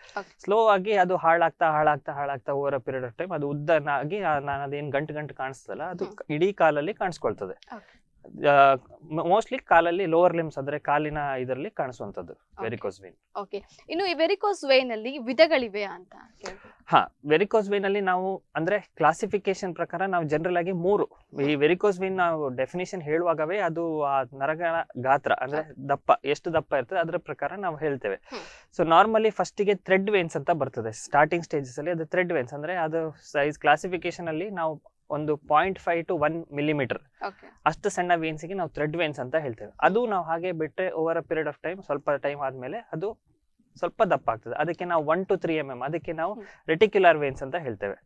ಸ್ಲೋ ಆಗಿ ಅದು ಹಾಳಾಗ್ತಾ ಹಾಳಾಗ್ತಾ ಹಾಳಾಗ್ತಾ over a period of time ಅದು ಉದ್ದನಾಗಿ ನಾನು ಅದೇನು ಗಂಟು ಗಂಟು ಕಾಣಿಸ್ತದಲ್ಲ ಅದು ಇಡೀ ಕಾಲಲ್ಲಿ ಕಾಣಿಸ್ಕೊಳ್ತದೆ ಮೋಸ್ಟ್ಲಿ ಕಾಲಲ್ಲಿ ಲೋವರ್ ಲಿಮ್ಸ್ ಅಂದ್ರೆ ಕಾಲಿನ ಇದರಲ್ಲಿ ಕಾಣಿಸುವಂತದ್ದು ವೆರಿಕೋಸ್ ವೇನ್ ಓಕೆ ಇನ್ನು ಈ ವೆರಿಕೋಸ್ ವೇನ್ ಅಲ್ಲಿ ವಿಧಗಳಿವೆ ಅಂತ ಹಾ ವೆರಿಕೋಸ್ ವೇನ್ ಅಲ್ಲಿ ನಾವು ಅಂದ್ರೆ ಕ್ಲಾಸಿಫಿಕೇಶನ್ ಪ್ರಕಾರ ನಾವು ಜನರಲ್ ಆಗಿ ಮೂರು ಈ ವೆರಿಕೋಸ್ ವೇನ್ ನಾವು ಡೆಫಿನೇಷನ್ ಹೇಳುವಾಗವೇ ಅದು ಆ ನರಗಳ ಗಾತ್ರ ಅಂದ್ರೆ ದಪ್ಪ ಎಷ್ಟು ದಪ್ಪ ಇರ್ತದೆ ಅದರ ಪ್ರಕಾರ ನಾವು ಹೇಳ್ತೇವೆ ಸೊ ನಾರ್ಮಲಿ ಫಸ್ಟ್ ಗೆ ಥ್ರೆಡ್ ವೇನ್ಸ್ ಅಂತ ಬರ್ತದೆ ಸ್ಟಾರ್ಟಿಂಗ್ ಸ್ಟೇಜಸ್ ಅಲ್ಲಿ ಅದು ಥ್ರೆಡ್ ವೇನ್ಸ್ ಅಂದ್ರೆ ಅದು ಸೈಜ್ ಕ್ಲಾಸಿಫಿಕೇಶನ್ ಅಲ್ಲಿ ನಾವು ಒಂದು point five to one millimetre ಅಷ್ಟು ಸಣ್ಣ ವೇನ್ಸ್ಗೆ ನಾವು ಥ್ರೆಡ್ ವೇನ್ಸ್ ಅಂತ ಹೇಳ್ತೇವೆ ಅದು ನಾವು ಹಾಗೆ ಬಿಟ್ಟರೆ over a period of time ಸ್ವಲ್ಪ ಟೈಮ್ ಆದ್ಮೇಲೆ ಅದು ಸ್ವಲ್ಪ ದಪ್ಪ ಆಗ್ತದೆ ಅದಕ್ಕೆ ನಾವು one to three M M ಅದಕ್ಕೆ ನಾವು ರೆಟಿಕ್ಯುಲರ್ ವೇನ್ಸ್ ಅಂತ ಹೇಳ್ತೇವೆ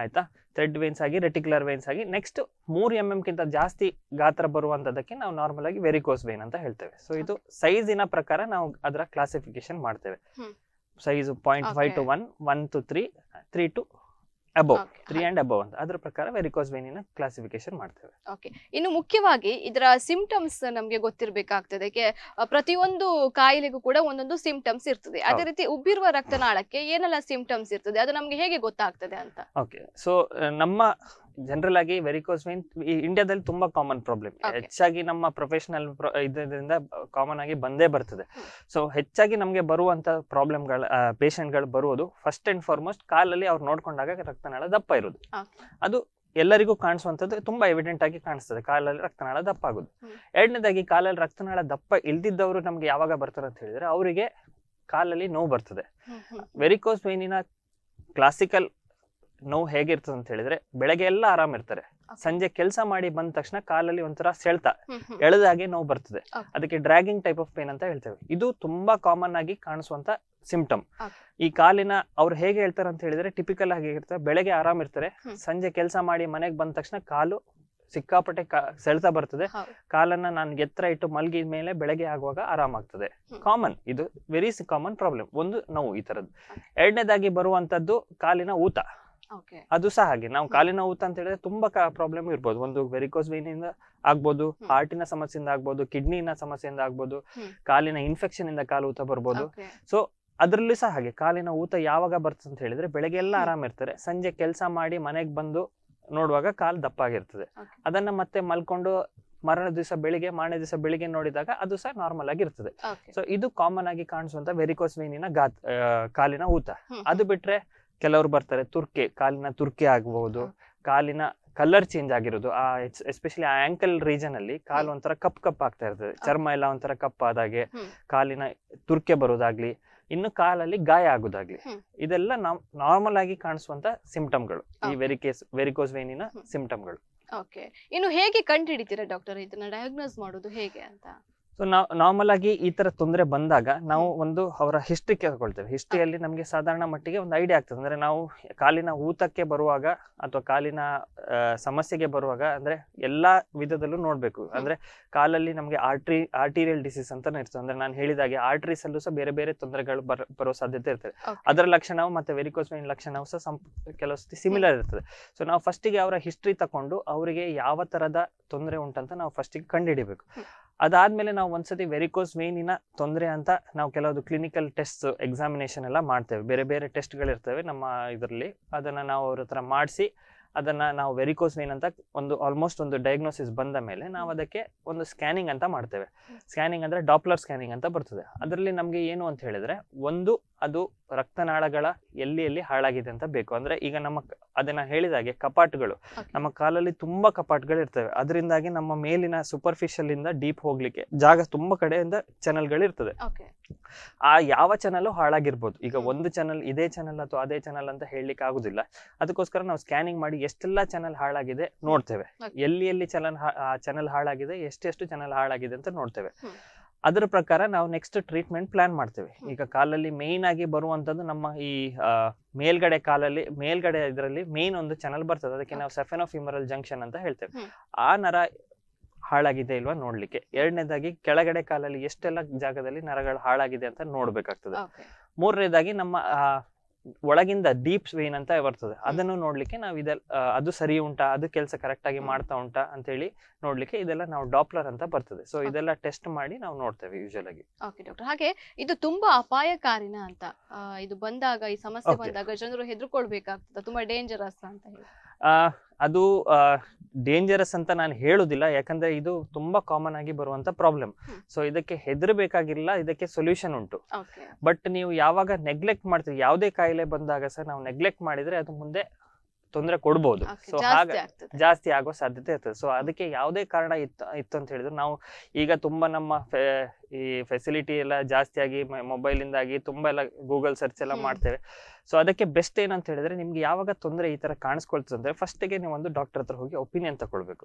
ಆಯ್ತಾ ಥ್ರೆಡ್ ವೇನ್ಸ್ ಆಗಿ ರೆಟಿಕ್ಯುಲರ್ ವೇನ್ಸ್ ಆಗಿ ನೆಕ್ಸ್ಟ್ ಮೂರು ಎಮ್ ಕಿಂತ ಜಾಸ್ತಿ ಗಾತ್ರ ಬರುವಂತದಕ್ಕೆ ನಾವು ನಾರ್ಮಲ್ ಆಗಿ ವೆರಿಕೋಸ್ ವೇನ್ ಅಂತ ಹೇಳ್ತೇವೆ ಸೊ ಇದು ಸೈಜಿನ ಪ್ರಕಾರ ನಾವು ಅದರ ಕ್ಲಾಸಿಫಿಕೇಶನ್ ಮಾಡ್ತೇವೆ size point five to one one to three three to above three and above ಅಂತ ಅದರ ಪ್ರಕಾರ ವೆರಿಕೋಸ್ ವೇನಿನ ಕ್ಲಾಸಿಫಿಕೇಶನ್ ಮಾಡ್ತೇವೆ ಓಕೆ ಇನ್ನು ಮುಖ್ಯವಾಗಿ ಇದರ ಸಿಂಪ್ಟಮ್ಸ್ ನಮಗೆ ಗೊತ್ತಿರಬೇಕಾಗ್ತದೆ ಪ್ರತಿಯೊಂದು ಕಾಯಿಲೆಗೂ ಕೂಡ ಒಂದೊಂದು ಸಿಂಪ್ಟಮ್ಸ್ ಇರ್ತದೆ ಅದೇ ರೀತಿ ಉಬ್ಬಿರುವ ರಕ್ತನಾಳಕ್ಕೆ ಏನೆಲ್ಲ ಸಿಂಪ್ಟಮ್ಸ್ ಇರ್ತದೆ ಅದು ನಮಗೆ ಹೇಗೆ ಗೊತ್ತಾಗ್ತದೆ ಅಂತ ಓಕೆ ಸೊ ನಮ್ಮ ಜನರಲ್ ಆಗಿ ವೆರಿಕೋಸ್ ವೈನ್ ಇಂಡಿಯಾದಲ್ಲಿ ತುಂಬಾ ಕಾಮನ್ ಪ್ರಾಬ್ಲಮ್ ಹೆಚ್ಚಾಗಿ ನಮ್ಮ ಪ್ರೊಫೆಷನಲ್ ಇದರಿಂದ ಕಾಮನ್ ಆಗಿ ಬಂದೇ ಬರ್ತದೆ ಸೊ ಹೆಚ್ಚಾಗಿ ನಮಗೆ ಬರುವಂತ ಪ್ರಾಬ್ಲಮ್ಗಳ ಪೇಷಂಟ್ಗಳು ಬರುವುದು ಫಸ್ಟ್ ಅಂಡ್ ಫಾರ್ಮೋಸ್ಟ್ ಕಾಲಲ್ಲಿ ಅವ್ರು ನೋಡ್ಕೊಂಡಾಗ ರಕ್ತನಾಳ ದಪ್ಪ ಇರೋದು ಅದು ಎಲ್ಲರಿಗೂ ಕಾಣಿಸುವಂತದ್ದು ತುಂಬಾ ಎವಿಡೆಂಟ್ ಆಗಿ ಕಾಣಿಸ್ತದೆ ಕಾಲಲ್ಲಿ ರಕ್ತನಾಳ ದಪ್ಪ ಆಗುದು ಎರಡನೇದಾಗಿ ಕಾಲಲ್ಲಿ ರಕ್ತನಾಳ ದಪ್ಪ ಇಲ್ದಿದ್ದವರು ನಮ್ಗೆ ಯಾವಾಗ ಬರ್ತಾರೆ ಅಂತ ಹೇಳಿದ್ರೆ ಅವರಿಗೆ ಕಾಲಲ್ಲಿ ನೋವು ಬರ್ತದೆ ವೆರಿಕೋಸ್ ವೈನಿನ ಕ್ಲಾಸಿಕಲ್ ನೋವು ಹೇಗಿರ್ತದೆ ಅಂತ ಹೇಳಿದ್ರೆ ಬೆಳಗ್ಗೆ ಎಲ್ಲ ಆರಾಮ್ ಇರ್ತಾರೆ ಸಂಜೆ ಕೆಲಸ ಮಾಡಿ ಬಂದ ತಕ್ಷಣ ಕಾಲಲ್ಲಿ ಒಂಥರ ಸೆಳ್ತ ಎಳೆದಾಗೆ ನೋವು ಬರ್ತದೆ ಅದಕ್ಕೆ ಡ್ರ್ಯಾಗಿಂಗ್ ಟೈಪ್ ಆಫ್ ಪೇನ್ ಅಂತ ಹೇಳ್ತೇವೆ ಇದು ತುಂಬಾ ಕಾಮನ್ ಆಗಿ ಕಾಣಿಸುವಂತ ಸಿಂಪ್ಟಮ್ ಈ ಕಾಲಿನ ಅವ್ರು ಹೇಗೆ ಹೇಳ್ತಾರೆ ಅಂತ ಹೇಳಿದ್ರೆ ಟಿಪಿಕಲ್ ಆಗಿ ಇರ್ತಾರೆ ಬೆಳಗ್ಗೆ ಆರಾಮ್ ಇರ್ತಾರೆ ಸಂಜೆ ಕೆಲಸ ಮಾಡಿ ಮನೆಗೆ ಬಂದ ತಕ್ಷಣ ಕಾಲು ಸಿಕ್ಕಾಪಟ್ಟೆ ಸೆಳ್ತಾ ಬರ್ತದೆ ಕಾಲನ್ನ ನಾನು ಎತ್ತರ ಇಟ್ಟು ಮಲಗಿದ ಮೇಲೆ ಬೆಳಗ್ಗೆ ಆಗುವಾಗ ಆರಾಮಾಗ್ತದೆ ಕಾಮನ್ ಇದು ವೆರಿ ಕಾಮನ್ ಪ್ರಾಬ್ಲಮ್ ಒಂದು ನೋವು ಈ ತರದ್ದು ಎರಡನೇದಾಗಿ ಬರುವಂತದ್ದು ಕಾಲಿನ ಊತ ಅದು ಸಹ ಹಾಗೆ ನಾವು ಕಾಲಿನ ಊತ ಅಂತ ಹೇಳಿದ್ರೆ ತುಂಬಾ ಪ್ರಾಬ್ಲಮ್ ಇರ್ಬೋದು ಒಂದು ವೆರಿಕೋಸ್ ವೈನ್ ಇಂದ ಆಗ್ಬೋದು ಹಾರ್ಟಿನ ಸಮಸ್ಯೆಯಿಂದ ಆಗ್ಬೋದು ಕಿಡ್ನಿನ ಸಮಸ್ಯೆಯಿಂದ ಆಗ್ಬೋದು ಕಾಲಿನ ಇನ್ಫೆಕ್ಷನ್ ಇಂದ ಕಾಲು ಊತ ಬರ್ಬೋದು ಸೊ ಅದರಲ್ಲಿ ಸಹ ಹಾಗೆ ಕಾಲಿನ ಊತ ಯಾವಾಗ ಬರ್ತದೆ ಅಂತ ಹೇಳಿದ್ರೆ ಬೆಳಗ್ಗೆ ಎಲ್ಲ ಆರಾಮ್ ಇರ್ತಾರೆ ಸಂಜೆ ಕೆಲಸ ಮಾಡಿ ಮನೆಗೆ ಬಂದು ನೋಡುವಾಗ ಕಾಲು ದಪ್ಪಾಗಿರ್ತದೆ ಅದನ್ನ ಮತ್ತೆ ಮಲ್ಕೊಂಡು ಮರಣ ದಿವಸ ಬೆಳಿಗ್ಗೆ ಮಾರನೇ ದಿವಸ ಬೆಳಿಗ್ಗೆ ನೋಡಿದಾಗ ಅದು ಸಹ ನಾರ್ಮಲ್ ಆಗಿರ್ತದೆ ಸೊ ಇದು ಕಾಮನ್ ಆಗಿ ಕಾಣಿಸುವಂತ ವೆರಿಕೋಸ್ ವೇನಿನ ಗಾತ್ ಕಾಲಿನ ಊತ ಅದು ಬಿಟ್ರೆ ಕೆಲವರು ಬರ್ತಾರೆ ತುರ್ಕೆ ಕಾಲಿನ ತುರ್ಕೆ ಆಗಬಹುದು ಕಾಲಿನ ಕಲರ್ ಚೇಂಜ್ ಆಗಿರೋದು ಆ ಎಸ್ಪೆಷಲಿ ಆ ಆಂಕಲ್ ರೀಜನ್ ಅಲ್ಲಿ ಕಾಲು ಒಂಥರ ಕಪ್ ಕಪ್ ಆಗ್ತಾ ಇರ್ತದೆ ಚರ್ಮ ಎಲ್ಲ ಒಂಥರ ಕಪ್ ಆದಾಗೆ ಕಾಲಿನ ತುರ್ಕೆ ಬರೋದಾಗ್ಲಿ ಇನ್ನು ಕಾಲಲ್ಲಿ ಗಾಯ ಆಗೋದಾಗ್ಲಿ ಇದೆಲ್ಲ ನಾರ್ಮಲ್ ಆಗಿ ಕಾಣಿಸುವಂತ ಸಿಂಪ್ಟಮ್ಗಳು ಈ ವೆರಿಕೇಸ್ ವೆರಿಕೋಸ್ ವೇನಿನ ಸಿಂಪ್ಟಮ್ಗಳು ಓಕೆ ಇನ್ನು ಹೇಗೆ ಕಂಡು ಹಿಡಿತೀರಾ ಡಾಕ್ಟರ್ ಇದನ್ನ ಡಯಾಗ್ನೋಸ್ ಮಾಡೋದು ಹೇಗೆ ಅಂತ ಸೊ ನಾವು ನಾರ್ಮಲ್ ಆಗಿ ಈ ತರ ತೊಂದರೆ ಬಂದಾಗ ನಾವು ಒಂದು ಅವರ ಹಿಸ್ಟ್ರಿ ಕೇಳ್ಕೊಳ್ತೇವೆ ಹಿಸ್ಟ್ರಿಯಲ್ಲಿ ನಮಗೆ ಸಾಧಾರಣ ಮಟ್ಟಿಗೆ ಒಂದು ಐಡಿಯಾ ಆಗ್ತದೆ ಅಂದ್ರೆ ನಾವು ಕಾಲಿನ ಊತಕ್ಕೆ ಬರುವಾಗ ಅಥವಾ ಕಾಲಿನ ಸಮಸ್ಯೆಗೆ ಬರುವಾಗ ಅಂದ್ರೆ ಎಲ್ಲಾ ವಿಧದಲ್ಲೂ ನೋಡ್ಬೇಕು ಅಂದ್ರೆ ಕಾಲಲ್ಲಿ ನಮಗೆ ಆರ್ಟ್ರಿ ಆರ್ಟೀರಿಯಲ್ ಡಿಸೀಸ್ ಅಂತಾನೆ ಇರ್ತದೆ ಅಂದ್ರೆ ನಾನು ಹೇಳಿದಾಗೆ ಆರ್ಟ್ರೀಸ್ ಅಲ್ಲೂ ಸಹ ಬೇರೆ ಬೇರೆ ತೊಂದರೆಗಳು ಬರೋ ಸಾಧ್ಯತೆ ಇರ್ತದೆ ಅದರ ಲಕ್ಷಣವು ಮತ್ತೆ ವೆರಿಕೋಸ್ ಲಕ್ಷಣವು ಸಹ ಕೆಲವು ಸತಿ ಸಿಮಿಲರ್ ಇರ್ತದೆ ಸೊ ನಾವು ಫಸ್ಟಿಗೆ ಅವರ ಹಿಸ್ಟ್ರಿ ತಕೊಂಡು ಅವರಿಗೆ ಯಾವ ತರದ ತೊಂದರೆ ಉಂಟಂತ ನಾವು ಫಸ್ಟಿಗೆ ಕಂಡುಹಿಡಿಬೇಕು ಅದಾದ್ಮೇಲೆ ನಾವು ಒಂದ್ಸತಿ ವೆರಿಕೋಸ್ ವೇನಿನ ತೊಂದರೆ ಅಂತ ನಾವು ಕೆಲವೊಂದು ಕ್ಲಿನಿಕಲ್ ಟೆಸ್ಟ್ ಎಕ್ಸಾಮಿನೇಷನ್ ಎಲ್ಲ ಮಾಡ್ತೇವೆ ಬೇರೆ ಬೇರೆ ಟೆಸ್ಟ್ಗಳಿರ್ತವೆ ನಮ್ಮ ಇದರಲ್ಲಿ ಅದನ್ನು ನಾವು ಅವ್ರ ಹತ್ರ ಮಾಡಿಸಿ ಅದನ್ನು ನಾವು ವೆರಿಕೋಸ್ ವೇನ್ ಅಂತ ಒಂದು ಆಲ್ಮೋಸ್ಟ್ ಒಂದು ಡಯಾಗ್ನೋಸಿಸ್ ಬಂದ ಮೇಲೆ ನಾವು ಅದಕ್ಕೆ ಒಂದು ಸ್ಕ್ಯಾನಿಂಗ್ ಅಂತ ಮಾಡ್ತೇವೆ ಸ್ಕ್ಯಾನಿಂಗ್ ಅಂದರೆ ಡಾಪ್ಲರ್ ಸ್ಕ್ಯಾನಿಂಗ್ ಅಂತ ಬರ್ತದೆ ಅದರಲ್ಲಿ ನಮಗೆ ಏನು ಅಂತ ಹೇಳಿದರೆ ಒಂದು ಅದು ರಕ್ತನಾಳಗಳ ಎಲ್ಲಿ ಎಲ್ಲಿ ಹಾಳಾಗಿದೆ ಅಂತ ಬೇಕು ಅಂದರೆ ಈಗ ನಮ್ಮ ಅದನ್ನ ಹೇಳಿದಾಗೆ ಹೇಳಿದ ಹಾಗೆ ಕಪಾಟ್ಗಳು ನಮ್ಮ ಕಾಲಲ್ಲಿ ತುಂಬಾ ಕಪಾಟ್ಗಳು ಇರ್ತವೆ ಅದರಿಂದಾಗಿ ನಮ್ಮ ಮೇಲಿನ ಸೂಪರ್ಫಿಷಿಯಲ್ ಇಂದ ಡೀಪ್ ಹೋಗ್ಲಿಕ್ಕೆ ಜಾಗ ತುಂಬಾ ಕಡೆಯಿಂದ ಚಾನೆಲ್ಗಳು ಇರ್ತದೆ ಆ ಯಾವ ಚಾನಲ್ ಹಾಳಾಗಿರ್ಬೋದು ಈಗ ಒಂದು ಚಾನಲ್ ಇದೇ ಚಾನಲ್ ಅಥವಾ ಅದೇ ಚಾನಲ್ ಅಂತ ಹೇಳಲಿಕ್ಕೆ ಆಗುದಿಲ್ಲ ಅದಕ್ಕೋಸ್ಕರ ನಾವು ಸ್ಕ್ಯಾನಿಂಗ್ ಮಾಡಿ ಎಷ್ಟೆಲ್ಲ ಚಾನಲ್ ಹಾಳಾಗಿದೆ ನೋಡ್ತೇವೆ ಎಲ್ಲಿ ಎಲ್ಲಿ ಚಾನಲ್ ಚಾನಲ್ ಹಾಳಾಗಿದೆ ಎಷ್ಟೆಷ್ಟು ಚಾನಲ್ ಹಾಳಾಗಿದೆ ಅಂತ ನೋಡ್ತೇವೆ ಅದರ ಪ್ರಕಾರ ನಾವು ನೆಕ್ಸ್ಟ್ ಟ್ರೀಟ್ಮೆಂಟ್ ಪ್ಲಾನ್ ಮಾಡ್ತೇವೆ ಈಗ ಕಾಲಲ್ಲಿ ಮೇಯ್ನ್ ಆಗಿ ಬರುವಂತದ್ದು ನಮ್ಮ ಈ ಮೇಲ್ಗಡೆ ಕಾಲಲ್ಲಿ ಮೇಲ್ಗಡೆ ಇದರಲ್ಲಿ ಮೇನ್ ಒಂದು ಚಾನಲ್ ಬರ್ತದೆ ಅದಕ್ಕೆ ನಾವು ಫಿಮರಲ್ ಜಂಕ್ಷನ್ ಅಂತ ಹೇಳ್ತೇವೆ ಆ ನರ ಹಾಳಾಗಿದೆ ಇಲ್ವಾ ನೋಡ್ಲಿಕ್ಕೆ ಎರಡನೇದಾಗಿ ಕೆಳಗಡೆ ಕಾಲಲ್ಲಿ ಎಷ್ಟೆಲ್ಲ ಜಾಗದಲ್ಲಿ ನರಗಳು ಹಾಳಾಗಿದೆ ಅಂತ ನೋಡ್ಬೇಕಾಗ್ತದೆ ಮೂರನೇದಾಗಿ ನಮ್ಮ ಒಳಗಿಂದ ಡೀಪ್ ವೇನ್ ಅಂತ ಬರ್ತದೆ ಅದನ್ನು ನೋಡ್ಲಿಕ್ಕೆ ನಾವು ಇದೆಲ್ಲ ಅದು ಸರಿ ಉಂಟಾ ಅದು ಕೆಲಸ ಕರೆಕ್ಟ್ ಆಗಿ ಮಾಡ್ತಾ ಉಂಟಾ ಅಂತ ಹೇಳಿ ನೋಡ್ಲಿಕ್ಕೆ ಇದೆಲ್ಲ ನಾವು ಡಾಪ್ಲರ್ ಅಂತ ಬರ್ತದೆ ಸೊ ಇದೆಲ್ಲ ಟೆಸ್ಟ್ ಮಾಡಿ ನಾವು ನೋಡ್ತೇವೆ ಯೂಶಲ್ ಆಗಿ ಓಕೆ ಡಾಕ್ಟರ್ ಹಾಗೆ ಇದು ತುಂಬಾ ಅಪಾಯಕಾರಿನ ಅಂತ ಇದು ಬಂದಾಗ ಈ ಸಮಸ್ಯೆ ಬಂದಾಗ ಜನರು ಹೆದರ್ಕೊಳ್ಬೇಕಾಗ್ತದೆ ತುಂಬಾ ಡೇಂಜರಸ್ ಅಂತ ಹೇಳಿ ಅದು ಡೇಂಜರಸ್ ಅಂತ ನಾನು ಹೇಳುದಿಲ್ಲ ಯಾಕಂದ್ರೆ ಇದು ತುಂಬಾ ಕಾಮನ್ ಆಗಿ ಬರುವಂತ ಪ್ರಾಬ್ಲಮ್ ಸೊ ಇದಕ್ಕೆ ಹೆದರಬೇಕಾಗಿಲ್ಲ ಇದಕ್ಕೆ ಸೊಲ್ಯೂಷನ್ ಉಂಟು ಬಟ್ ನೀವು ಯಾವಾಗ ನೆಗ್ಲೆಕ್ಟ್ ಮಾಡ್ತೀವಿ ಯಾವುದೇ ಕಾಯಿಲೆ ಬಂದಾಗ ಸರ್ ನಾವು ನೆಗ್ಲೆಕ್ಟ್ ಮಾಡಿದ್ರೆ ಅದು ಮುಂದೆ ತೊಂದರೆ ಕೊಡ್ಬೋದು ಸೊ ಹಾಗೆ ಜಾಸ್ತಿ ಆಗೋ ಸಾಧ್ಯತೆ ಇರ್ತದೆ ಸೊ ಅದಕ್ಕೆ ಯಾವುದೇ ಕಾರಣ ಇತ್ತು ಇತ್ತು ಅಂತ ಹೇಳಿದ್ರೆ ನಾವು ಈಗ ತುಂಬಾ ನಮ್ಮ ಈ ಫೆಸಿಲಿಟಿ ಎಲ್ಲ ಜಾಸ್ತಿ ಆಗಿ ಇಂದಾಗಿ ತುಂಬಾ ಎಲ್ಲ ಗೂಗಲ್ ಸರ್ಚ್ ಎಲ್ಲ ಮಾಡ್ತೇವೆ ಸೊ ಅದಕ್ಕೆ ಬೆಸ್ಟ್ ಏನಂತ ಹೇಳಿದ್ರೆ ನಿಮ್ಗೆ ಯಾವಾಗ ತೊಂದರೆ ಈ ತರ ಕಾಣಿಸ್ಕೊಳ್ತದೆ ಅಂದ್ರೆ ಗೆ ನೀವು ಒಂದು ಡಾಕ್ಟರ್ ಹತ್ರ ಹೋಗಿ ಒಪಿನಿಯನ್ ತಗೊಳ್ಬೇಕು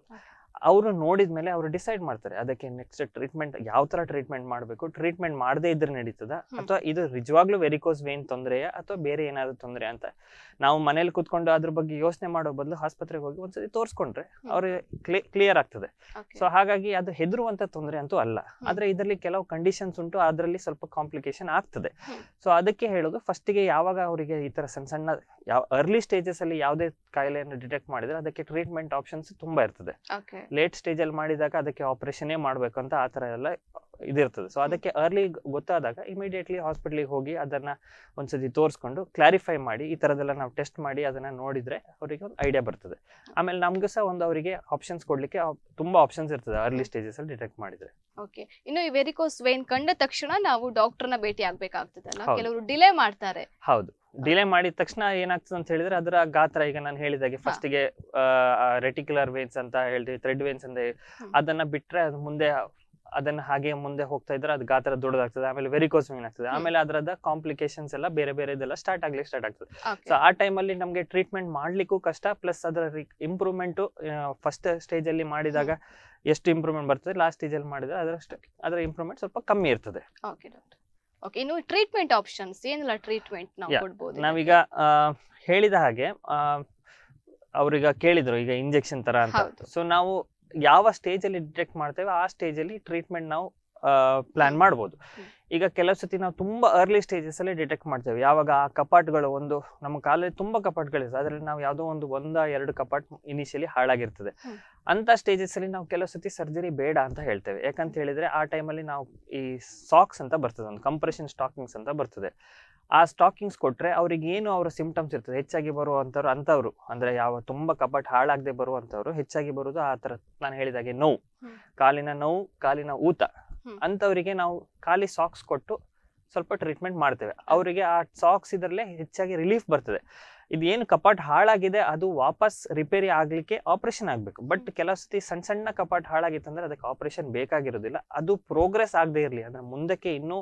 ಅವರು ನೋಡಿದ ಮೇಲೆ ಅವರು ಡಿಸೈಡ್ ಮಾಡ್ತಾರೆ ಅದಕ್ಕೆ ನೆಕ್ಸ್ಟ್ ಟ್ರೀಟ್ಮೆಂಟ್ ಯಾವ ತರ ಟ್ರೀಟ್ಮೆಂಟ್ ಮಾಡಬೇಕು ಟ್ರೀಟ್ಮೆಂಟ್ ಮಾಡದೇ ಇದ್ರೆ ನಡೀತದ ಅಥವಾ ಇದು ನಿಜವಾಗ್ಲೂ ವೆರಿಕೋಸ್ ವೇನ್ ತೊಂದರೆಯಾ ಅಥವಾ ಬೇರೆ ಏನಾದ್ರು ತೊಂದರೆ ಅಂತ ನಾವು ಮನೇಲಿ ಕೂತ್ಕೊಂಡು ಅದ್ರ ಬಗ್ಗೆ ಯೋಚನೆ ಮಾಡೋ ಬದಲು ಆಸ್ಪತ್ರೆಗೆ ಹೋಗಿ ಒಂದ್ಸತಿ ತೋರಿಸ್ಕೊಂಡ್ರೆ ಅವ್ರಿಗೆ ಕ್ಲಿಯರ್ ಆಗ್ತದೆ ಸೊ ಹಾಗಾಗಿ ಅದು ಹೆದರುವಂತ ತೊಂದರೆ ಅಂತೂ ಅಲ್ಲ ಆದ್ರೆ ಇದರಲ್ಲಿ ಕೆಲವು ಕಂಡೀಷನ್ಸ್ ಉಂಟು ಅದರಲ್ಲಿ ಸ್ವಲ್ಪ ಕಾಂಪ್ಲಿಕೇಶನ್ ಆಗ್ತದೆ ಸೊ ಅದಕ್ಕೆ ಹೇಳೋದು ಗೆ ಯಾವಾಗ ಅವ್ರಿಗೆ ಮಕ್ಕಳಿಗೆ ಈ ಥರ ಸಣ್ಣ ಸಣ್ಣ ಯಾವ ಅರ್ಲಿ ಅಲ್ಲಿ ಯಾವುದೇ ಕಾಯಿಲೆಯನ್ನು ಡಿಟೆಕ್ಟ್ ಮಾಡಿದರೆ ಅದಕ್ಕೆ ಟ್ರೀಟ್ಮೆಂಟ್ ಆಪ್ಷನ್ಸ್ ತುಂಬ ಇರ್ತದೆ ಲೇಟ್ ಸ್ಟೇಜಲ್ಲಿ ಮಾಡಿದಾಗ ಅದಕ್ಕೆ ಆಪರೇಷನ್ನೇ ಮಾಡಬೇಕು ಅಂತ ಆ ಥರ ಎಲ್ಲ ಇದಿರ್ತದೆ ಸೊ ಅದಕ್ಕೆ ಅರ್ಲಿ ಗೊತ್ತಾದಾಗ ಇಮಿಡಿಯೇಟ್ಲಿ ಹಾಸ್ಪಿಟ್ಲಿಗೆ ಹೋಗಿ ಅದನ್ನು ಒಂದ್ಸತಿ ತೋರಿಸ್ಕೊಂಡು ಕ್ಲಾರಿಫೈ ಮಾಡಿ ಈ ಥರದೆಲ್ಲ ನಾವು ಟೆಸ್ಟ್ ಮಾಡಿ ಅದನ್ನು ನೋಡಿದರೆ ಅವರಿಗೆ ಒಂದು ಐಡಿಯಾ ಬರ್ತದೆ ಆಮೇಲೆ ನಮಗೆ ಸಹ ಒಂದು ಅವರಿಗೆ ಆಪ್ಷನ್ಸ್ ಕೊಡಲಿಕ್ಕೆ ತುಂಬ ಆಪ್ಷನ್ಸ್ ಇರ್ತದೆ ಅರ್ಲಿ ಸ್ಟೇಜಸಲ್ಲಿ ಡಿಟೆಕ್ಟ್ ಮಾಡಿದರೆ ಓಕೆ ಇನ್ನು ಈ ವೆರಿಕೋಸ್ ವೇನ್ ಕಂಡ ತಕ್ಷಣ ನಾವು ಡಾಕ್ಟರ್ನ ಭೇಟಿ ಆಗಬೇಕಾಗ್ತದಲ್ಲ ಕೆಲವರು ಡಿಲೇ ಮಾಡ್ತಾರೆ ಹೌದು ಡಿಲೇ ಮಾಡಿದ ತಕ್ಷಣ ಏನಾಗ್ತದೆ ಅಂತ ಹೇಳಿದ್ರೆ ಅದರ ಗಾತ್ರ ಈಗ ನಾನು ಹೇಳಿದಾಗೆ ಗೆ ರೆಟಿಕ್ಯುಲರ್ ವೇನ್ಸ್ ಅಂತ ಹೇಳ್ತೀವಿ ಥ್ರೆಡ್ ವೇನ್ಸ್ ಅಂತ ಅದನ್ನ ಬಿಟ್ರೆ ಅದು ಮುಂದೆ ಅದನ್ನ ಹಾಗೆ ಮುಂದೆ ಹೋಗ್ತಾ ಇದ್ರೆ ಅದು ಗಾತ್ರ ದೊಡ್ಡದಾಗ್ತದೆ ಆಮೇಲೆ ವೆರಿಕೋಸ್ ವೇನ್ ಆಗ್ತದೆ ಆಮೇಲೆ ಅದರದ ಕಾಂಪ್ಲಿಕೇಶನ್ಸ್ ಎಲ್ಲ ಬೇರೆ ಬೇರೆ ಇದೆಲ್ಲ ಸ್ಟಾರ್ಟ್ ಆಗ್ಲಿಕ್ಕೆ ಸ್ಟಾರ್ಟ್ ಆಗ್ತದೆ ಸೊ ಆ ಟೈಮಲ್ಲಿ ನಮಗೆ ಟ್ರೀಟ್ಮೆಂಟ್ ಮಾಡ್ಲಿಕ್ಕೂ ಕಷ್ಟ ಪ್ಲಸ್ ಅದರ ಇಂಪ್ರೂವ್ಮೆಂಟು ಫಸ್ಟ್ ಸ್ಟೇಜ್ ಅಲ್ಲಿ ಮಾಡಿದಾಗ ಎಷ್ಟು ಇಂಪ್ರೂವ್ಮೆಂಟ್ ಬರ್ತದೆ ಲಾಸ್ಟ್ ಅಲ್ಲಿ ಮಾಡಿದ್ರೆ ಅದರಷ್ಟು ಅದರ ಇಂಪ್ರೂವ್ಮೆಂಟ್ ಸ್ವಲ್ಪ ಕಮ್ಮಿ ಇರ್ತದೆ ಓಕೆ ಡಾಕ್ಟರ್ ಓಕೆ ಇನ್ನು ಟ್ರೀಟ್ಮೆಂಟ್ ಆಪ್ಷನ್ಸ್ ಏನಿಲ್ಲ ಟ್ರೀಟ್ಮೆಂಟ್ ನಾವು ಕೊಡ್ಬೋದು ನಾವೀಗ ಹೇಳಿದ ಹಾಗೆ ಅವ್ರೀಗ ಕೇಳಿದ್ರು ಈಗ ಇಂಜೆಕ್ಷನ್ ತರ ಅಂತ ಸೊ ನಾವು ಯಾವ ಸ್ಟೇಜ್ ಅಲ್ಲಿ ಡಿಟೆಕ್ಟ್ ಮಾಡ್ತೇವೆ ಆ ಸ್ಟೇಜ್ ಅಲ್ಲಿ ಟ್ರೀಟ್ಮೆಂಟ್ ನಾವು ಪ್ಲಾನ್ ಮಾಡ್ಬೋದು ಈಗ ಕೆಲವು ಸತಿ ನಾವು ತುಂಬಾ ಅರ್ಲಿ ಸ್ಟೇಜಸ್ ಅಲ್ಲಿ ಡಿಟೆಕ್ಟ್ ಮಾಡ್ತೇವೆ ಯಾವಾಗ ಆ ಕಪಾಟ್ಗಳು ಒಂದು ನಮ್ಮ ಕಾಲಲ್ಲಿ ತುಂಬಾ ಕಪಾಟ್ಗಳಿದೆ ಅದ್ರಲ್ಲಿ ನಾವು ಯಾವುದೋ ಒಂದು ಒಂದ ಎರಡು ಕಪಾಟ್ ಇನಿಷಿಯಲಿ ಹಾಳಾಗಿರ್ತದೆ ಅಂತ ಸ್ಟೇಜಸ್ ಅಲ್ಲಿ ನಾವು ಕೆಲವು ಸತಿ ಸರ್ಜರಿ ಬೇಡ ಅಂತ ಹೇಳ್ತೇವೆ ಯಾಕಂತ ಹೇಳಿದ್ರೆ ಆ ಟೈಮಲ್ಲಿ ನಾವು ಈ ಸಾಕ್ಸ್ ಅಂತ ಬರ್ತದೆ ಒಂದು ಕಂಪ್ರೆಷನ್ ಸ್ಟಾಕಿಂಗ್ಸ್ ಅಂತ ಬರ್ತದೆ ಆ ಸ್ಟಾಕಿಂಗ್ಸ್ ಕೊಟ್ರೆ ಅವ್ರಿಗೆ ಏನು ಅವರ ಸಿಂಪ್ಟಮ್ಸ್ ಇರ್ತದೆ ಹೆಚ್ಚಾಗಿ ಬರುವಂಥವ್ರು ಅಂಥವ್ರು ಅಂದ್ರೆ ಯಾವ ತುಂಬಾ ಕಪಾಟ್ ಹಾಳಾಗದೆ ಬರುವಂಥವ್ರು ಹೆಚ್ಚಾಗಿ ಬರುವುದು ಆ ತರ ನಾನು ಹೇಳಿದಾಗೆ ನೋವು ಕಾಲಿನ ನೋವು ಕಾಲಿನ ಊತ ಅಂತವರಿಗೆ ನಾವು ಖಾಲಿ ಸಾಕ್ಸ್ ಕೊಟ್ಟು ಸ್ವಲ್ಪ ಟ್ರೀಟ್ಮೆಂಟ್ ಮಾಡ್ತೇವೆ ಅವರಿಗೆ ಆ ಸಾಕ್ಸ್ ಇದರಲ್ಲೇ ಹೆಚ್ಚಾಗಿ ರಿಲೀಫ್ ಬರ್ತದೆ ಇದೇನು ಕಪಾಟ್ ಹಾಳಾಗಿದೆ ಅದು ವಾಪಸ್ ರಿಪೇರಿ ಆಗಲಿಕ್ಕೆ ಆಪರೇಷನ್ ಆಗಬೇಕು ಬಟ್ ಕೆಲವು ಸತಿ ಸಣ್ಣ ಸಣ್ಣ ಕಪಾಟ್ ಹಾಳಾಗಿತ್ತಂದ್ರೆ ಅದಕ್ಕೆ ಆಪರೇಷನ್ ಬೇಕಾಗಿರೋದಿಲ್ಲ ಅದು ಪ್ರೋಗ್ರೆಸ್ ಆಗದೆ ಇರಲಿ ಅಂದ್ರೆ ಮುಂದಕ್ಕೆ ಇನ್ನೂ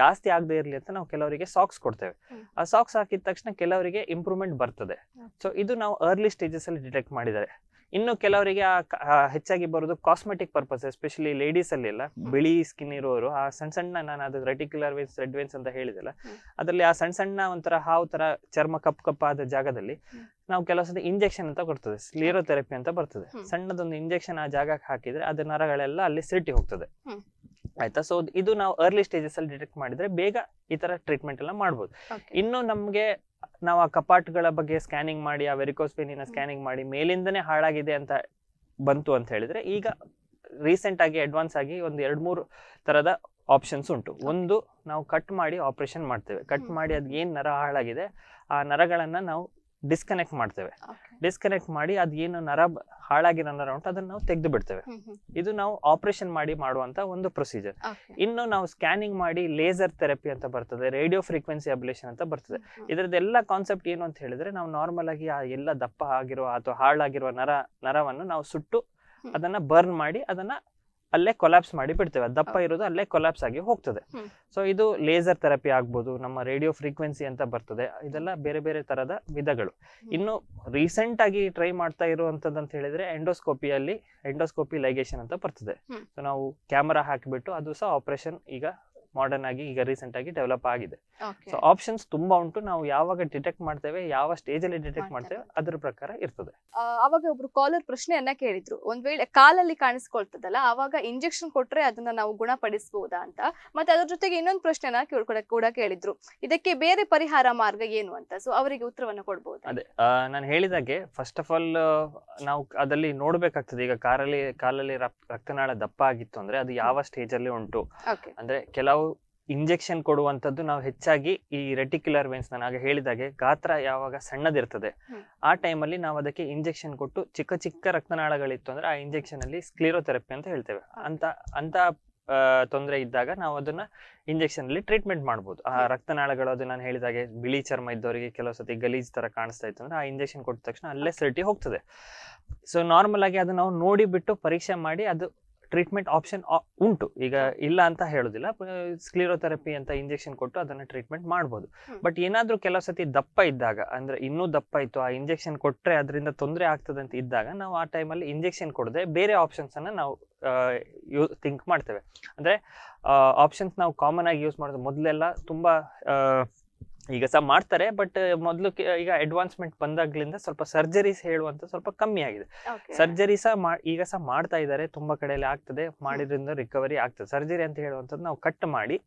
ಜಾಸ್ತಿ ಆಗದೆ ಇರಲಿ ಅಂತ ನಾವು ಕೆಲವರಿಗೆ ಸಾಕ್ಸ್ ಕೊಡ್ತೇವೆ ಆ ಸಾಕ್ಸ್ ಹಾಕಿದ ತಕ್ಷಣ ಕೆಲವರಿಗೆ ಇಂಪ್ರೂವ್ಮೆಂಟ್ ಬರ್ತದೆ ಸೊ ಇದು ನಾವು ಅರ್ಲಿ ಸ್ಟೇಜಸ್ ಅಲ್ಲಿ ಡಿಟೆಕ್ಟ್ ಮಾಡಿದ್ದಾರೆ ಇನ್ನು ಕೆಲವರಿಗೆ ಹೆಚ್ಚಾಗಿ ಬರೋದು ಕಾಸ್ಮೆಟಿಕ್ ಪರ್ಪಸ್ ಎಸ್ಪೆಷಲಿ ಲೇಡೀಸ್ ಅಲ್ಲಿ ಎಲ್ಲ ಬಿಳಿ ಸ್ಕಿನ್ ಇರೋರು ಆ ಸಣ್ಣ ಸಣ್ಣ ನಾನು ಅದು ರೆಟಿಕ್ಯುಲರ್ ವೇನ್ಸ್ ರೆಡ್ ವೇನ್ಸ್ ಅಂತ ಹೇಳಿದಲ್ಲ ಅದರಲ್ಲಿ ಆ ಸಣ್ಣ ಸಣ್ಣ ಒಂಥರ ಹಾವು ತರ ಚರ್ಮ ಕಪ್ಪು ಕಪ್ಪಾದ ಜಾಗದಲ್ಲಿ ನಾವು ಕೆಲವೊಂದು ಇಂಜೆಕ್ಷನ್ ಅಂತ ಕೊಡ್ತದೆ ಸ್ಲೀರೋಥೆರಪಿ ಅಂತ ಬರ್ತದೆ ಸಣ್ಣದೊಂದು ಇಂಜೆಕ್ಷನ್ ಆ ಜಾಗಕ್ಕೆ ಹಾಕಿದ್ರೆ ಅದ್ರ ನರಗಳೆಲ್ಲ ಅಲ್ಲಿ ಸಿರಿಟಿ ಹೋಗ್ತದೆ ಆಯ್ತಾ ಸೊ ಇದು ನಾವು ಅರ್ಲಿ ಸ್ಟೇಜಸ್ ಅಲ್ಲಿ ಡಿಟೆಕ್ಟ್ ಮಾಡಿದ್ರೆ ಬೇಗ ಈ ತರ ಟ್ರೀಟ್ಮೆಂಟ್ ಎಲ್ಲ ಮಾಡಬಹುದು ಇನ್ನು ನಮ್ಗೆ ನಾವು ಆ ಕಪಾಟ್ಗಳ ಬಗ್ಗೆ ಸ್ಕ್ಯಾನಿಂಗ್ ಮಾಡಿ ಆ ವೆರಿಕೋಸ್ ಪೇನಿನ ಸ್ಕ್ಯಾನಿಂಗ್ ಮಾಡಿ ಮೇಲಿಂದನೇ ಹಾಳಾಗಿದೆ ಅಂತ ಬಂತು ಅಂತ ಹೇಳಿದ್ರೆ ಈಗ ರೀಸೆಂಟ್ ಆಗಿ ಅಡ್ವಾನ್ಸ್ ಆಗಿ ಒಂದು ಎರಡು ಮೂರು ತರದ ಆಪ್ಷನ್ಸ್ ಉಂಟು ಒಂದು ನಾವು ಕಟ್ ಮಾಡಿ ಆಪರೇಷನ್ ಮಾಡ್ತೇವೆ ಕಟ್ ಮಾಡಿ ಅದ್ ನರ ಹಾಳಾಗಿದೆ ಆ ನರಗಳನ್ನು ನಾವು ಡಿಸ್ಕನೆಕ್ಟ್ ಮಾಡ್ತೇವೆ ಡಿಸ್ಕನೆಕ್ಟ್ ಮಾಡಿ ಅದೇನು ನರ ಹಾಳಾಗಿರೋ ನರ ಉಂಟು ಅದನ್ನ ನಾವು ತೆಗೆದು ಬಿಡ್ತೇವೆ ಇದು ನಾವು ಆಪರೇಷನ್ ಮಾಡಿ ಮಾಡುವಂತ ಒಂದು ಪ್ರೊಸೀಜರ್ ಇನ್ನು ನಾವು ಸ್ಕ್ಯಾನಿಂಗ್ ಮಾಡಿ ಲೇಸರ್ ಥೆರಪಿ ಅಂತ ಬರ್ತದೆ ರೇಡಿಯೋ ಫ್ರೀಕ್ವೆನ್ಸಿ ಅಬ್ಲೇಷನ್ ಅಂತ ಬರ್ತದೆ ಇದರದೆಲ್ಲ ಕಾನ್ಸೆಪ್ಟ್ ಏನು ಅಂತ ಹೇಳಿದ್ರೆ ನಾವು ನಾರ್ಮಲ್ ಆಗಿ ಆ ಎಲ್ಲ ದಪ್ಪ ಆಗಿರುವ ಅಥವಾ ಹಾಳಾಗಿರುವ ನರ ನರವನ್ನು ನಾವು ಸುಟ್ಟು ಅದನ್ನ ಬರ್ನ್ ಮಾಡಿ ಅದನ್ನ ಅಲ್ಲೇ ಕೊಲ್ಯಾಪ್ಸ್ ಮಾಡಿ ಬಿಡ್ತೇವೆ ದಪ್ಪ ಇರೋದು ಅಲ್ಲೇ ಕೊಲಾಪ್ಸ್ ಆಗಿ ಹೋಗ್ತದೆ ಸೊ ಇದು ಲೇಸರ್ ಥೆರಪಿ ಆಗ್ಬೋದು ನಮ್ಮ ರೇಡಿಯೋ ಫ್ರೀಕ್ವೆನ್ಸಿ ಅಂತ ಬರ್ತದೆ ಇದೆಲ್ಲ ಬೇರೆ ಬೇರೆ ತರದ ವಿಧಗಳು ಇನ್ನು ರೀಸೆಂಟ್ ಆಗಿ ಟ್ರೈ ಮಾಡ್ತಾ ಇರುವಂತದ್ದು ಅಂತ ಹೇಳಿದ್ರೆ ಎಂಡೋಸ್ಕೋಪಿಯಲ್ಲಿ ಎಂಡೋಸ್ಕೋಪಿ ಲೈಗೇಷನ್ ಅಂತ ಬರ್ತದೆ ಸೊ ನಾವು ಕ್ಯಾಮರಾ ಹಾಕಿಬಿಟ್ಟು ಅದು ಸಹ ಆಪರೇಷನ್ ಈಗ ಮಾಡರ್ನ್ ಆಗಿ ಈಗ ರೀಸೆಂಟ್ ಆಗಿ ಡೆವಲಪ್ ಆಗಿದೆ ಸೊ ಆಪ್ಷನ್ಸ್ ತುಂಬಾ ಉಂಟು ನಾವು ಯಾವಾಗ ಡಿಟೆಕ್ಟ್ ಮಾಡ್ತೇವೆ ಯಾವ ಸ್ಟೇಜ್ ಅಲ್ಲಿ ಡಿಟೆಕ್ಟ್ ಮಾಡ್ತೇವೆ ಅದ್ರ ಪ್ರಕಾರ ಇರ್ತದೆ ಅವಾಗ ಒಬ್ರು ಕಾಲರ್ ಪ್ರಶ್ನೆಯನ್ನ ಕೇಳಿದ್ರು ಒಂದ್ ವೇಳೆ ಕಾಲಲ್ಲಿ ಕಾಣಿಸ್ಕೊಳ್ತದಲ್ಲ ಅವಾಗ ಇಂಜೆಕ್ಷನ್ ಕೊಟ್ರೆ ಅದನ್ನ ನಾವು ಗುಣಪಡಿಸಬಹುದಾ ಅಂತ ಮತ್ತೆ ಅದ್ರ ಜೊತೆಗೆ ಇನ್ನೊಂದು ಪ್ರಶ್ನೆನ ಕೂಡ ಕೇಳಿದ್ರು ಇದಕ್ಕೆ ಬೇರೆ ಪರಿಹಾರ ಮಾರ್ಗ ಏನು ಅಂತ ಸೊ ಅವರಿಗೆ ಉತ್ತರವನ್ನು ಕೊಡಬಹುದು ಅದೇ ನಾನು ಹೇಳಿದಾಗೆ ಫಸ್ಟ್ ಆಫ್ ಆಲ್ ನಾವು ಅದಲ್ಲಿ ನೋಡ್ಬೇಕಾಗ್ತದೆ ಈಗ ಕಾರಲ್ಲಿ ಕಾಲಲ್ಲಿ ರಕ್ತನಾಳ ದಪ್ಪ ಆಗಿತ್ತು ಅಂದ್ರೆ ಅದು ಯಾವ ಸ್ಟೇಜ್ ಅಲ್ಲಿ ಉಂಟು ಅಂದ್ರೆ ಕೆಲವು ಇಂಜೆಕ್ಷನ್ ಕೊಡುವಂಥದ್ದು ನಾವು ಹೆಚ್ಚಾಗಿ ಈ ರೆಟಿಕ್ಯುಲರ್ ವೆನ್ಸ್ ನಾನು ಹೇಳಿದಾಗೆ ಗಾತ್ರ ಯಾವಾಗ ಸಣ್ಣದಿರ್ತದೆ ಆ ಟೈಮಲ್ಲಿ ನಾವು ಅದಕ್ಕೆ ಇಂಜೆಕ್ಷನ್ ಕೊಟ್ಟು ಚಿಕ್ಕ ಚಿಕ್ಕ ರಕ್ತನಾಳಗಳಿತ್ತು ಅಂದರೆ ಆ ಇಂಜೆಕ್ಷನ್ ಅಲ್ಲಿ ಅಂತ ಹೇಳ್ತೇವೆ ಅಂತ ಅಂತ ತೊಂದರೆ ಇದ್ದಾಗ ನಾವು ಅದನ್ನ ಇಂಜೆಕ್ಷನ್ ಅಲ್ಲಿ ಟ್ರೀಟ್ಮೆಂಟ್ ಮಾಡ್ಬೋದು ಆ ರಕ್ತನಾಳಗಳು ಅದು ನಾನು ಹೇಳಿದಾಗೆ ಬಿಳಿ ಚರ್ಮ ಇದ್ದವರಿಗೆ ಕೆಲವು ಸತಿ ಗಲೀಜ್ ತರ ಕಾಣಿಸ್ತಾ ಇತ್ತು ಅಂದ್ರೆ ಆ ಇಂಜೆಕ್ಷನ್ ಕೊಟ್ಟ ತಕ್ಷಣ ಅಲ್ಲೇ ಸರ್ಟಿ ಹೋಗ್ತದೆ ಸೊ ನಾರ್ಮಲ್ ಆಗಿ ಅದು ನಾವು ನೋಡಿಬಿಟ್ಟು ಪರೀಕ್ಷೆ ಮಾಡಿ ಅದು ಟ್ರೀಟ್ಮೆಂಟ್ ಆಪ್ಷನ್ ಉಂಟು ಈಗ ಇಲ್ಲ ಅಂತ ಹೇಳೋದಿಲ್ಲ ಸ್ಕ್ಲಿರೋಥೆರಪಿ ಅಂತ ಇಂಜೆಕ್ಷನ್ ಕೊಟ್ಟು ಅದನ್ನು ಟ್ರೀಟ್ಮೆಂಟ್ ಮಾಡ್ಬೋದು ಬಟ್ ಏನಾದರೂ ಕೆಲವು ಸತಿ ದಪ್ಪ ಇದ್ದಾಗ ಅಂದರೆ ಇನ್ನೂ ದಪ್ಪ ಇತ್ತು ಆ ಇಂಜೆಕ್ಷನ್ ಕೊಟ್ಟರೆ ಅದರಿಂದ ತೊಂದರೆ ಆಗ್ತದೆ ಅಂತ ಇದ್ದಾಗ ನಾವು ಆ ಟೈಮಲ್ಲಿ ಇಂಜೆಕ್ಷನ್ ಕೊಡದೆ ಬೇರೆ ಆಪ್ಷನ್ಸನ್ನು ನಾವು ಯೂಸ್ ಥಿಂಕ್ ಮಾಡ್ತೇವೆ ಅಂದರೆ ಆಪ್ಷನ್ಸ್ ನಾವು ಕಾಮನ್ ಆಗಿ ಯೂಸ್ ಮಾಡೋದು ಮೊದಲೆಲ್ಲ ತುಂಬ ಈಗ ಸಹ ಮಾಡ್ತಾರೆ ಬಟ್ ಮೊದಲು ಈಗ ಅಡ್ವಾನ್ಸ್ಮೆಂಟ್ ಬಂದಾಗ್ಲಿಂದ ಸ್ವಲ್ಪ ಸರ್ಜರೀಸ್ ಹೇಳುವಂತ ಸ್ವಲ್ಪ ಕಮ್ಮಿ ಆಗಿದೆ ಸರ್ಜರಿ ಸಹ ಈಗ ಸಹ ಮಾಡ್ತಾ ಇದ್ದಾರೆ ತುಂಬಾ ಕಡೆಯಲ್ಲಿ ಆಗ್ತದೆ ಮಾಡಿದ್ರಿಂದ ರಿಕವರಿ ಆಗ್ತದೆ ಸರ್ಜರಿ ಅಂತ ಹೇಳುವಂಥದ್ದು ನಾವು ಕಟ್ ಮಾಡಿ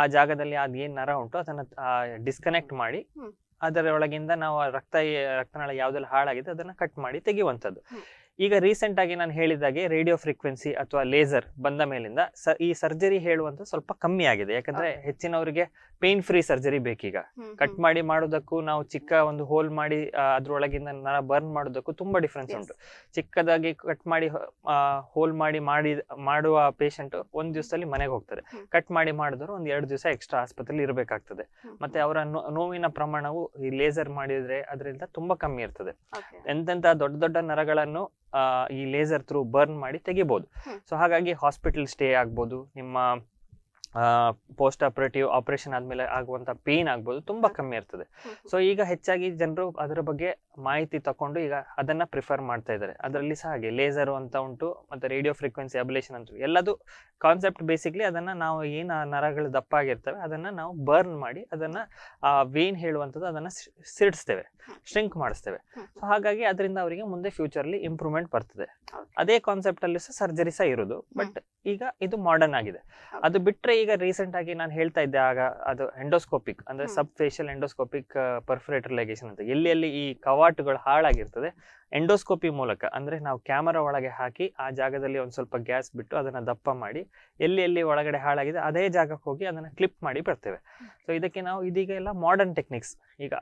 ಆ ಜಾಗದಲ್ಲಿ ಅದ್ ಏನ್ ನರ ಉಂಟು ಅದನ್ನ ಡಿಸ್ಕನೆಕ್ಟ್ ಮಾಡಿ ಅದರ ಒಳಗಿಂದ ನಾವು ರಕ್ತ ರಕ್ತನಾಳ ಯಾವ್ದೆಲ್ಲ ಹಾಳಾಗಿದೆ ಅದನ್ನ ಕಟ್ ಮಾಡಿ ತೆಗೆಯುವಂಥದ್ದು ಈಗ ರೀಸೆಂಟ್ ಆಗಿ ನಾನು ಹೇಳಿದಾಗೆ ರೇಡಿಯೋ ಫ್ರೀಕ್ವೆನ್ಸಿ ಅಥವಾ ಲೇಸರ್ ಬಂದ ಮೇಲಿಂದ ಈ ಸರ್ಜರಿ ಹೇಳುವಂತ ಸ್ವಲ್ಪ ಕಮ್ಮಿ ಆಗಿದೆ ಯಾಕಂದ್ರೆ ಹೆಚ್ಚಿನವರಿಗೆ ಪೇನ್ ಫ್ರೀ ಸರ್ಜರಿ ಬೇಕೀಗ ಕಟ್ ಮಾಡಿ ಮಾಡೋದಕ್ಕೂ ನಾವು ಚಿಕ್ಕ ಒಂದು ಹೋಲ್ ಮಾಡಿ ಅದ್ರೊಳಗಿಂದ ನರ ಬರ್ನ್ ಮಾಡೋದಕ್ಕೂ ತುಂಬಾ ಡಿಫ್ರೆನ್ಸ್ ಉಂಟು ಚಿಕ್ಕದಾಗಿ ಕಟ್ ಮಾಡಿ ಹೋಲ್ ಮಾಡಿ ಮಾಡಿ ಮಾಡುವ ಪೇಷಂಟ್ ಒಂದ್ ದಿವಸದಲ್ಲಿ ಮನೆಗೆ ಹೋಗ್ತದೆ ಕಟ್ ಮಾಡಿ ಮಾಡಿದ್ರು ಒಂದ್ ಎರಡು ದಿವಸ ಎಕ್ಸ್ಟ್ರಾ ಆಸ್ಪತ್ರೆಯಲ್ಲಿ ಇರಬೇಕಾಗ್ತದೆ ಮತ್ತೆ ಅವರ ನೋವಿನ ಪ್ರಮಾಣವು ಈ ಲೇಸರ್ ಮಾಡಿದ್ರೆ ಅದರಿಂದ ತುಂಬಾ ಕಮ್ಮಿ ಇರ್ತದೆ ಎಂತೆಂತ ದೊಡ್ಡ ದೊಡ್ಡ ನರಗಳನ್ನು ಈ ಲೇಸರ್ ಥ್ರೂ ಬರ್ನ್ ಮಾಡಿ ತೆಗಿಬೋದು ಸೊ ಹಾಗಾಗಿ ಹಾಸ್ಪಿಟಲ್ ಸ್ಟೇ ಆಗ್ಬೋದು ನಿಮ್ಮ ಪೋಸ್ಟ್ ಆಪರೇಟಿವ್ ಆಪರೇಷನ್ ಆದಮೇಲೆ ಆಗುವಂಥ ಪೇನ್ ಆಗ್ಬೋದು ತುಂಬ ಕಮ್ಮಿ ಇರ್ತದೆ ಸೊ ಈಗ ಹೆಚ್ಚಾಗಿ ಜನರು ಅದರ ಬಗ್ಗೆ ಮಾಹಿತಿ ತಗೊಂಡು ಈಗ ಅದನ್ನು ಪ್ರಿಫರ್ ಮಾಡ್ತಾ ಇದ್ದಾರೆ ಅದರಲ್ಲಿ ಸಹ ಹಾಗೆ ಲೇಸರು ಅಂತ ಉಂಟು ಮತ್ತು ರೇಡಿಯೋ ಫ್ರೀಕ್ವೆನ್ಸಿ ಅಬಲೇಷನ್ ಅಂತ ಎಲ್ಲದು ಕಾನ್ಸೆಪ್ಟ್ ಬೇಸಿಕ್ಲಿ ಅದನ್ನು ನಾವು ಏನು ನರಗಳು ಆಗಿರ್ತವೆ ಅದನ್ನು ನಾವು ಬರ್ನ್ ಮಾಡಿ ಅದನ್ನು ವೇನ್ ಹೇಳುವಂಥದ್ದು ಅದನ್ನು ಸಿಡಿಸ್ತೇವೆ ಶ್ರಿಂಕ್ ಮಾಡಿಸ್ತೇವೆ ಸೊ ಹಾಗಾಗಿ ಅದರಿಂದ ಅವರಿಗೆ ಮುಂದೆ ಫ್ಯೂಚರ್ಲಿ ಇಂಪ್ರೂವ್ಮೆಂಟ್ ಬರ್ತದೆ ಅದೇ ಕಾನ್ಸೆಪ್ಟಲ್ಲೂ ಸಹ ಸರ್ಜರಿ ಸಹ ಇರೋದು ಬಟ್ ಈಗ ಇದು ಮಾಡರ್ನ್ ಆಗಿದೆ ಅದು ಬಿಟ್ಟರೆ ಈಗ ರೀಸೆಂಟ್ ಆಗಿ ನಾನು ಹೇಳ್ತಾ ಇದ್ದೆ ಆಗ ಅದು ಎಂಡೋಸ್ಕೋಪಿಕ್ ಅಂದ್ರೆ ಸಬ್ ಫೇಶಿಯಲ್ ಎಂಡೋಸ್ಕೋಪಿಕ್ ಪರ್ಫರೇಟರ್ ಅಂತ ಎಲ್ಲಿ ಎಲ್ಲಿ ಈ ಕವಾಟುಗಳು ಹಾಳಾಗಿರ್ತದೆ ಎಂಡೋಸ್ಕೋಪಿ ಮೂಲಕ ಅಂದರೆ ನಾವು ಕ್ಯಾಮರಾ ಒಳಗೆ ಹಾಕಿ ಆ ಜಾಗದಲ್ಲಿ ಒಂದು ಸ್ವಲ್ಪ ಗ್ಯಾಸ್ ಬಿಟ್ಟು ಅದನ್ನು ದಪ್ಪ ಮಾಡಿ ಎಲ್ಲಿ ಎಲ್ಲಿ ಒಳಗಡೆ ಹಾಳಾಗಿದೆ ಅದೇ ಜಾಗಕ್ಕೆ ಹೋಗಿ ಅದನ್ನು ಕ್ಲಿಪ್ ಮಾಡಿ ಬರ್ತೇವೆ ಸೊ ಇದಕ್ಕೆ ನಾವು ಇದೀಗ ಎಲ್ಲ ಮಾಡರ್ನ್ ಟೆಕ್ನಿಕ್ಸ್ ಈಗ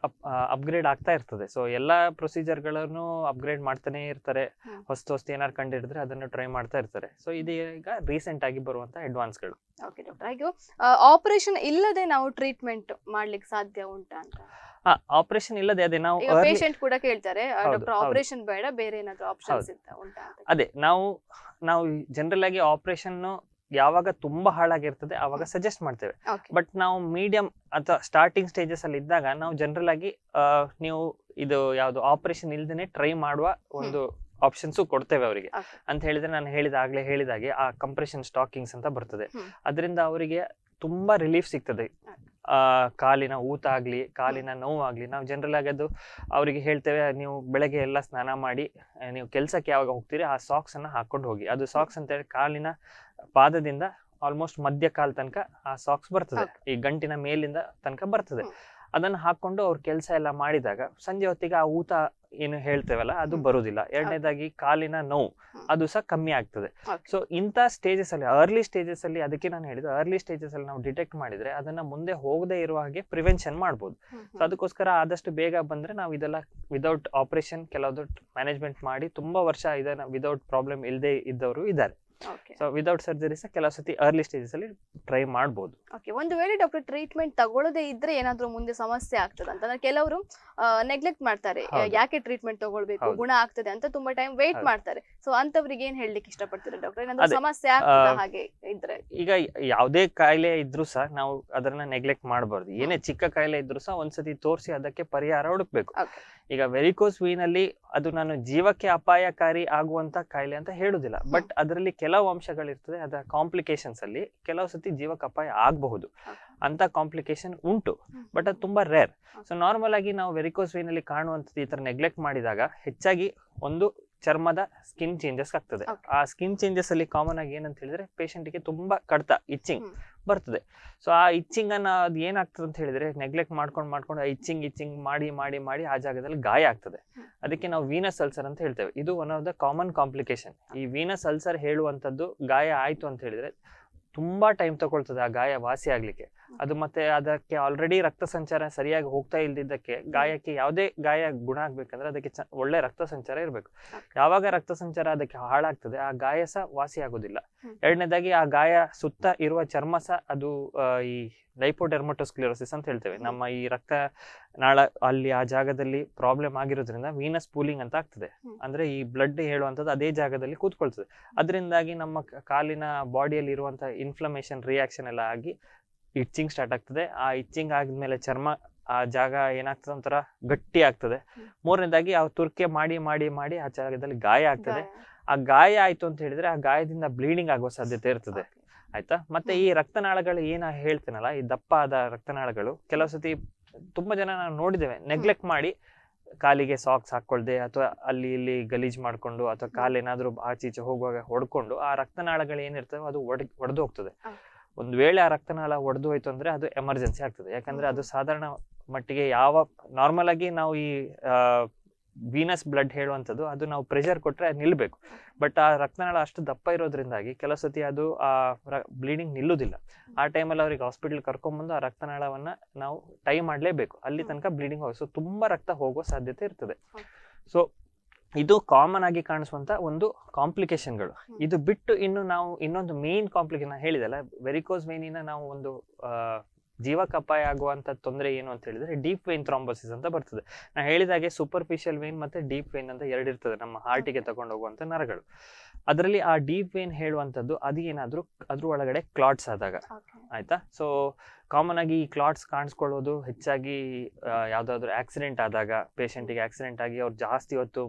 ಅಪ್ಗ್ರೇಡ್ ಆಗ್ತಾ ಇರ್ತದೆ ಸೊ ಎಲ್ಲ ಪ್ರೊಸೀಜರ್ಗಳನ್ನು ಅಪ್ಗ್ರೇಡ್ ಮಾಡ್ತಾನೆ ಇರ್ತಾರೆ ಹೊಸ್ತು ಹೊಸ್ತು ಏನಾರು ಕಂಡಿಡಿದ್ರೆ ಅದನ್ನು ಟ್ರೈ ಮಾಡ್ತಾ ಇರ್ತಾರೆ ಸೊ ಇದೀಗ ರೀಸೆಂಟ್ ಆಗಿ ಬರುವಂತಹ ಅಡ್ವಾನ್ಸ್ಗಳು ಓಕೆ ಡಾಕ್ಟರ್ ಆಪರೇಷನ್ ಇಲ್ಲದೆ ನಾವು ಟ್ರೀಟ್ಮೆಂಟ್ ಮಾಡ್ಲಿಕ್ಕೆ ಸಾಧ್ಯ ಉಂಟಾ ಅಂತ ಆಪರೇಷನ್ ಇಲ್ಲದೆ ಅದೇ ನಾವು ಪೇಷಂಟ್ ಕೂಡ ಡಾಕ್ಟರ್ ಆಪರೇಷನ್ ಬೇಡ ಬೇರೆ ಆಪ್ಷನ್ಸ್ ಅದೇ ನಾವು ನಾವು ಜನರಲ್ ಆಗಿ ಆಪರೇಷನ್ ಯಾವಾಗ ತುಂಬಾ ಹಾಳಾಗಿರ್ತದೆ ಅವಾಗ ಸಜೆಸ್ಟ್ ಮಾಡ್ತೇವೆ ಬಟ್ ನಾವು ಮೀಡಿಯಂ ಅಥವಾ ಸ್ಟಾರ್ಟಿಂಗ್ ಸ್ಟೇಜಸ್ ಅಲ್ಲಿ ಇದ್ದಾಗ ನಾವು ಜನರಲ್ ಆಗಿ ನೀವು ಇದು ಯಾವ್ದು ಆಪರೇಷನ್ ಇಲ್ದೇನೆ ಟ್ರೈ ಮಾಡುವ ಒಂದು ಆಪ್ಷನ್ಸ್ ಕೊಡ್ತೇವೆ ಅವರಿಗೆ ಅಂತ ಹೇಳಿದ್ರೆ ನಾನು ಆಗ್ಲೇ ಹೇಳಿದಾಗೆ ಆ ಕಂಪ್ರೆಷನ್ ಸ್ಟಾಕಿಂಗ್ಸ್ ಅಂತ ಬರ್ತದೆ ಅದರಿಂದ ಅವರಿಗೆ ತುಂಬಾ ರಿಲೀಫ್ ಸಿಗ್ತದೆ ಕಾಲಿನ ಊತ ಆಗಲಿ ಕಾಲಿನ ನೋವಾಗಲಿ ನಾವು ಜನರಲ್ ಆಗಿ ಅದು ಅವರಿಗೆ ಹೇಳ್ತೇವೆ ನೀವು ಬೆಳಗ್ಗೆ ಎಲ್ಲ ಸ್ನಾನ ಮಾಡಿ ನೀವು ಕೆಲಸಕ್ಕೆ ಯಾವಾಗ ಹೋಗ್ತೀರಿ ಆ ಸಾಕ್ಸನ್ನು ಹಾಕ್ಕೊಂಡು ಹೋಗಿ ಅದು ಸಾಕ್ಸ್ ಅಂತ ಹೇಳಿ ಕಾಲಿನ ಪಾದದಿಂದ ಆಲ್ಮೋಸ್ಟ್ ಮಧ್ಯ ತನಕ ಆ ಸಾಕ್ಸ್ ಬರ್ತದೆ ಈ ಗಂಟಿನ ಮೇಲಿಂದ ತನಕ ಬರ್ತದೆ ಅದನ್ನು ಹಾಕೊಂಡು ಅವ್ರ ಕೆಲಸ ಎಲ್ಲ ಮಾಡಿದಾಗ ಸಂಜೆ ಹೊತ್ತಿಗೆ ಆ ಊತ ಏನು ಹೇಳ್ತೇವಲ್ಲ ಅದು ಬರುವುದಿಲ್ಲ ಎರಡನೇದಾಗಿ ಕಾಲಿನ ನೋವು ಅದು ಸಹ ಕಮ್ಮಿ ಆಗ್ತದೆ ಸೊ ಇಂಥ ಸ್ಟೇಜಸ್ ಅಲ್ಲಿ ಅರ್ಲಿ ಸ್ಟೇಜಸ್ ಅಲ್ಲಿ ಅದಕ್ಕೆ ನಾನು ಹೇಳಿದ ಅರ್ಲಿ ಸ್ಟೇಜಸ್ ಅಲ್ಲಿ ನಾವು ಡಿಟೆಕ್ಟ್ ಮಾಡಿದ್ರೆ ಅದನ್ನ ಮುಂದೆ ಹೋಗದೆ ಇರುವ ಹಾಗೆ ಪ್ರಿವೆನ್ಷನ್ ಮಾಡ್ಬೋದು ಸೊ ಅದಕ್ಕೋಸ್ಕರ ಆದಷ್ಟು ಬೇಗ ಬಂದ್ರೆ ನಾವು ಇದೆಲ್ಲ ವಿದೌಟ್ ಆಪರೇಷನ್ ಕೆಲವೊಂದು ಮ್ಯಾನೇಜ್ಮೆಂಟ್ ಮಾಡಿ ತುಂಬಾ ವರ್ಷ ಇದನ್ನ ವಿದೌಟ್ ಪ್ರಾಬ್ಲಮ್ ಇಲ್ಲದೆ ಇದ್ದವರು ಇದ್ದಾರೆ ಸೊ ವಿದೌಟ್ ಸರ್ಜರೀಸ್ ಕೆಲವು ಸತಿ ಅರ್ಲಿ ಸ್ಟೇಜಸ್ ಅಲ್ಲಿ ಟ್ರೈ ಮಾಡಬಹುದು ಒಂದು ವೇಳೆ ಡಾಕ್ಟರ್ ಟ್ರೀಟ್ಮೆಂಟ್ ತಗೊಳ್ಳದೇ ಇದ್ರೆ ಏನಾದರೂ ಮುಂದೆ ಸಮಸ್ಯೆ ಆಗ್ತದೆ ಅಂತಂದ್ರೆ ಕೆಲವರು ನೆಗ್ಲೆಕ್ಟ್ ಮಾಡ್ತಾರೆ ಯಾಕೆ ಟ್ರೀಟ್ಮೆಂಟ್ ತಗೊಳ್ಬೇಕು ಗುಣ ಆಗ್ತದೆ ಅಂತ ತುಂಬಾ ಟೈಮ್ ವೇಟ್ ಮಾಡ್ತಾರೆ ಸೊ ಅಂತವರಿಗೆ ಏನ್ ಹೇಳಲಿಕ್ಕೆ ಇಷ್ಟಪಡ್ತಾರೆ ಡಾಕ್ಟರ್ ಏನಾದ್ರೂ ಸಮಸ್ಯೆ ಆಗ್ತದೆ ಹಾಗೆ ಇದ್ರೆ ಈಗ ಯಾವುದೇ ಕಾಯಿಲೆ ಇದ್ರೂ ಸಹ ನಾವು ಅದನ್ನ ನೆಗ್ಲೆಕ್ಟ್ ಮಾಡಬಾರ್ದು ಏನೇ ಚಿಕ್ಕ ಕಾಯಿಲೆ ಇದ್ರೂ ಸಹ ಒಂದ್ಸತಿ ತೋರಿಸಿ ಅದಕ್ಕೆ ಪರಿಹಾರ ಹುಡುಕ್ಬೇಕು ಈಗ ವೆರಿಕೋಸ್ ವೀನಲ್ಲಿ ಅದು ನಾನು ಜೀವಕ್ಕೆ ಅಪಾಯಕಾರಿ ಆಗುವಂತ ಕಾಯಿಲೆ ಅಂತ ಹೇಳುದಿಲ್ಲ ಬಟ್ ಅದರಲ್ಲಿ ಕೆಲವು ಕೆಲವು ಅಂಶಗಳಿರ್ತದೆ ಅದರ ಕಾಂಪ್ಲಿಕೇಶನ್ಸ್ ಅಲ್ಲಿ ಕೆಲವು ಸತಿ ಜೀವಕ್ಕೆ ಅಪಾಯ ಆಗಬಹುದು ಅಂತ ಕಾಂಪ್ಲಿಕೇಶನ್ ಉಂಟು ಬಟ್ ಅದು ತುಂಬಾ ರೇರ್ ಸೊ ನಾರ್ಮಲ್ ಆಗಿ ನಾವು ವೆರಿಕೋಸ್ ಅಲ್ಲಿ ಕಾಣುವಂಥದ್ದು ಈ ತರ ನೆಗ್ಲೆಕ್ಟ್ ಮಾಡಿದಾಗ ಹೆಚ್ಚಾಗಿ ಒಂದು ಚರ್ಮದ ಸ್ಕಿನ್ ಚೇಂಜಸ್ ಆಗ್ತದೆ ಆ ಸ್ಕಿನ್ ಚೇಂಜಸ್ ಅಲ್ಲಿ ಕಾಮನ್ ಆಗಿ ಏನಂತ ಹೇಳಿದ್ರೆ ಪೇಷಂಟ್ಗೆ ತುಂಬಾ ಕಡತ ಇಚ್ಚಿಂಗ್ ಬರ್ತದೆ ಸೊ ಆ ಇಚ್ಚಿಂಗ್ ಅನ್ನ ಅದು ಏನಾಗ್ತದೆ ಅಂತ ಹೇಳಿದ್ರೆ ನೆಗ್ಲೆಕ್ಟ್ ಮಾಡ್ಕೊಂಡು ಮಾಡ್ಕೊಂಡು ಇಚ್ಚಿಂಗ್ ಇಚ್ಚಿಂಗ್ ಮಾಡಿ ಮಾಡಿ ಮಾಡಿ ಆ ಜಾಗದಲ್ಲಿ ಗಾಯ ಆಗ್ತದೆ ಅದಕ್ಕೆ ನಾವು ವೀನಸ್ ಅಲ್ಸರ್ ಅಂತ ಹೇಳ್ತೇವೆ ಇದು one of the common complication ಈ ವೀನಸ್ ಅಲ್ಸರ್ ಹೇಳುವಂತದ್ದು ಗಾಯ ಆಯಿತು ಅಂತ ಹೇಳಿದ್ರೆ ತುಂಬಾ ಟೈಮ್ ತಗೊಳ್ತದೆ ಆ ಗಾಯ ವಾಸಿ ಆಗಲಿಕ್ಕೆ ಅದು ಮತ್ತೆ ಅದಕ್ಕೆ ಆಲ್ರೆಡಿ ರಕ್ತ ಸಂಚಾರ ಸರಿಯಾಗಿ ಹೋಗ್ತಾ ಇಲ್ದಿದ್ದಕ್ಕೆ ಗಾಯಕ್ಕೆ ಯಾವುದೇ ಗಾಯ ಗುಣ ಆಗ್ಬೇಕಂದ್ರೆ ಅದಕ್ಕೆ ಒಳ್ಳೆ ರಕ್ತ ಸಂಚಾರ ಇರಬೇಕು ಯಾವಾಗ ರಕ್ತ ಸಂಚಾರ ಅದಕ್ಕೆ ಹಾಳಾಗ್ತದೆ ಆ ಗಾಯ ಸಹ ವಾಸಿ ಆಗುದಿಲ್ಲ ಎರಡನೇದಾಗಿ ಆ ಗಾಯ ಸುತ್ತ ಇರುವ ಚರ್ಮ ಸಹ ಅದು ಈ ಲೈಪೋಡೆರ್ಮಟೋಸ್ಕ್ಲಿರೋಸಿಸ್ ಅಂತ ಹೇಳ್ತೇವೆ ನಮ್ಮ ಈ ರಕ್ತ ನಾಳ ಅಲ್ಲಿ ಆ ಜಾಗದಲ್ಲಿ ಪ್ರಾಬ್ಲಮ್ ಆಗಿರೋದ್ರಿಂದ ವೀನಸ್ ಪೂಲಿಂಗ್ ಅಂತ ಆಗ್ತದೆ ಅಂದ್ರೆ ಈ ಬ್ಲಡ್ ಹೇಳುವಂಥದ್ದು ಅದೇ ಜಾಗದಲ್ಲಿ ಕೂತ್ಕೊಳ್ತದೆ ಅದರಿಂದಾಗಿ ನಮ್ಮ ಕಾಲಿನ ಬಾಡಿಯಲ್ಲಿ ಇರುವಂತಹ ಇನ್ಫ್ಲಮೇಷನ್ ರಿಯಾಕ್ಷನ್ ಎಲ್ಲ ಆಗಿ ಇಚ್ಚಿಂಗ್ ಸ್ಟಾರ್ಟ್ ಆಗ್ತದೆ ಆ ಇಚ್ಚಿಂಗ್ ಆದ್ಮೇಲೆ ಚರ್ಮ ಆ ಜಾಗ ಏನಾಗ್ತದೆ ಒಂಥರ ಗಟ್ಟಿ ಆಗ್ತದೆ ಮೂರನೇದಾಗಿ ಆ ತುರ್ಕೆ ಮಾಡಿ ಮಾಡಿ ಮಾಡಿ ಆ ಜಾಗದಲ್ಲಿ ಗಾಯ ಆಗ್ತದೆ ಆ ಗಾಯ ಆಯ್ತು ಅಂತ ಹೇಳಿದ್ರೆ ಆ ಗಾಯದಿಂದ ಬ್ಲೀಡಿಂಗ್ ಆಗುವ ಸಾಧ್ಯತೆ ಇರ್ತದೆ ಆಯ್ತಾ ಮತ್ತೆ ಈ ರಕ್ತನಾಳಗಳು ಏನ ಹೇಳ್ತೇನಲ್ಲ ಈ ದಪ್ಪ ಆದ ರಕ್ತನಾಳಗಳು ಕೆಲವು ಸತಿ ತುಂಬಾ ಜನ ನಾವು ನೋಡಿದ್ದೇವೆ ನೆಗ್ಲೆಕ್ಟ್ ಮಾಡಿ ಕಾಲಿಗೆ ಸಾಕ್ಸ್ ಹಾಕೊಳ್ದೆ ಅಥವಾ ಅಲ್ಲಿ ಇಲ್ಲಿ ಗಲೀಜ್ ಮಾಡ್ಕೊಂಡು ಅಥವಾ ಕಾಲೇನಾದ್ರೂ ಈಚೆ ಹೋಗುವಾಗ ಹೊಡ್ಕೊಂಡು ಆ ರಕ್ತನಾಳಗಳು ಏನಿರ್ತವೆ ಅದು ಒಡೆದು ಹೋಗ್ತದೆ ಒಂದು ವೇಳೆ ಆ ರಕ್ತನಾಳ ಒಡೆದು ಹೋಯ್ತು ಅಂದ್ರೆ ಅದು ಎಮರ್ಜೆನ್ಸಿ ಆಗ್ತದೆ ಯಾಕಂದ್ರೆ ಅದು ಸಾಧಾರಣ ಮಟ್ಟಿಗೆ ಯಾವ ನಾರ್ಮಲ್ ಆಗಿ ನಾವು ಈ ವೀನಸ್ ಬ್ಲಡ್ ಹೇಳುವಂಥದ್ದು ಅದು ನಾವು ಪ್ರೆಷರ್ ಕೊಟ್ಟರೆ ಅದು ನಿಲ್ಲಬೇಕು ಬಟ್ ಆ ರಕ್ತನಾಳ ಅಷ್ಟು ದಪ್ಪ ಇರೋದ್ರಿಂದಾಗಿ ಕೆಲವು ಸತಿ ಅದು ಆ ಬ್ಲೀಡಿಂಗ್ ನಿಲ್ಲುವುದಿಲ್ಲ ಆ ಟೈಮಲ್ಲಿ ಅವ್ರಿಗೆ ಹಾಸ್ಪಿಟ್ಲ್ ಕರ್ಕೊಂಬಂದು ಆ ರಕ್ತನಾಳವನ್ನ ನಾವು ಟೈ ಮಾಡಲೇಬೇಕು ಅಲ್ಲಿ ತನಕ ಬ್ಲೀಡಿಂಗ್ ಹೋಗಿ ಸೊ ತುಂಬ ರಕ್ತ ಹೋಗೋ ಸಾಧ್ಯತೆ ಇರ್ತದೆ ಸೊ ಇದು ಕಾಮನ್ ಆಗಿ ಕಾಣಿಸುವಂಥ ಒಂದು ಕಾಂಪ್ಲಿಕೇಶನ್ಗಳು ಇದು ಬಿಟ್ಟು ಇನ್ನು ನಾವು ಇನ್ನೊಂದು ಮೇನ್ ಕಾಂಪ್ಲಿಕೇಶನ್ ಹೇಳಿದಲ್ಲ ವೆರಿಕೋಸ್ ಮೇನಿನ ನಾವು ಒಂದು ಜೀವಕಪಾಯ ಆಗುವಂತ ತೊಂದರೆ ಏನು ಅಂತ ಹೇಳಿದ್ರೆ ಡೀಪ್ ವೈನ್ ಥ್ರಾಂಬೋಸಿಸ್ ಅಂತ ಬರ್ತದೆ ನಾ ಹೇಳಿದಾಗೆ ಸೂಪರ್ಫಿಷಿಯಲ್ ವೈನ್ ಮತ್ತೆ ಡೀಪ್ ವೈನ್ ಅಂತ ಎರಡು ಇರ್ತದೆ ನಮ್ಮ ಹಾರ್ಟಿಗೆ ತಗೊಂಡು ಹೋಗುವಂತ ನರಗಳು ಅದರಲ್ಲಿ ಆ ಡೀಪ್ ವೈನ್ ಹೇಳುವಂಥದ್ದು ಏನಾದ್ರೂ ಅದ್ರ ಒಳಗಡೆ ಕ್ಲಾಟ್ಸ್ ಆದಾಗ ಆಯ್ತಾ ಸೊ ಕಾಮನ್ ಆಗಿ ಈ ಕ್ಲಾಟ್ಸ್ ಕಾಣಿಸ್ಕೊಳ್ಳೋದು ಹೆಚ್ಚಾಗಿ ಯಾವುದಾದ್ರು ಆಕ್ಸಿಡೆಂಟ್ ಆದಾಗ ಪೇಷಂಟಿಗೆ ಆಕ್ಸಿಡೆಂಟ್ ಆಗಿ ಅವ್ರು ಜಾಸ್ತಿ ಹೊತ್ತು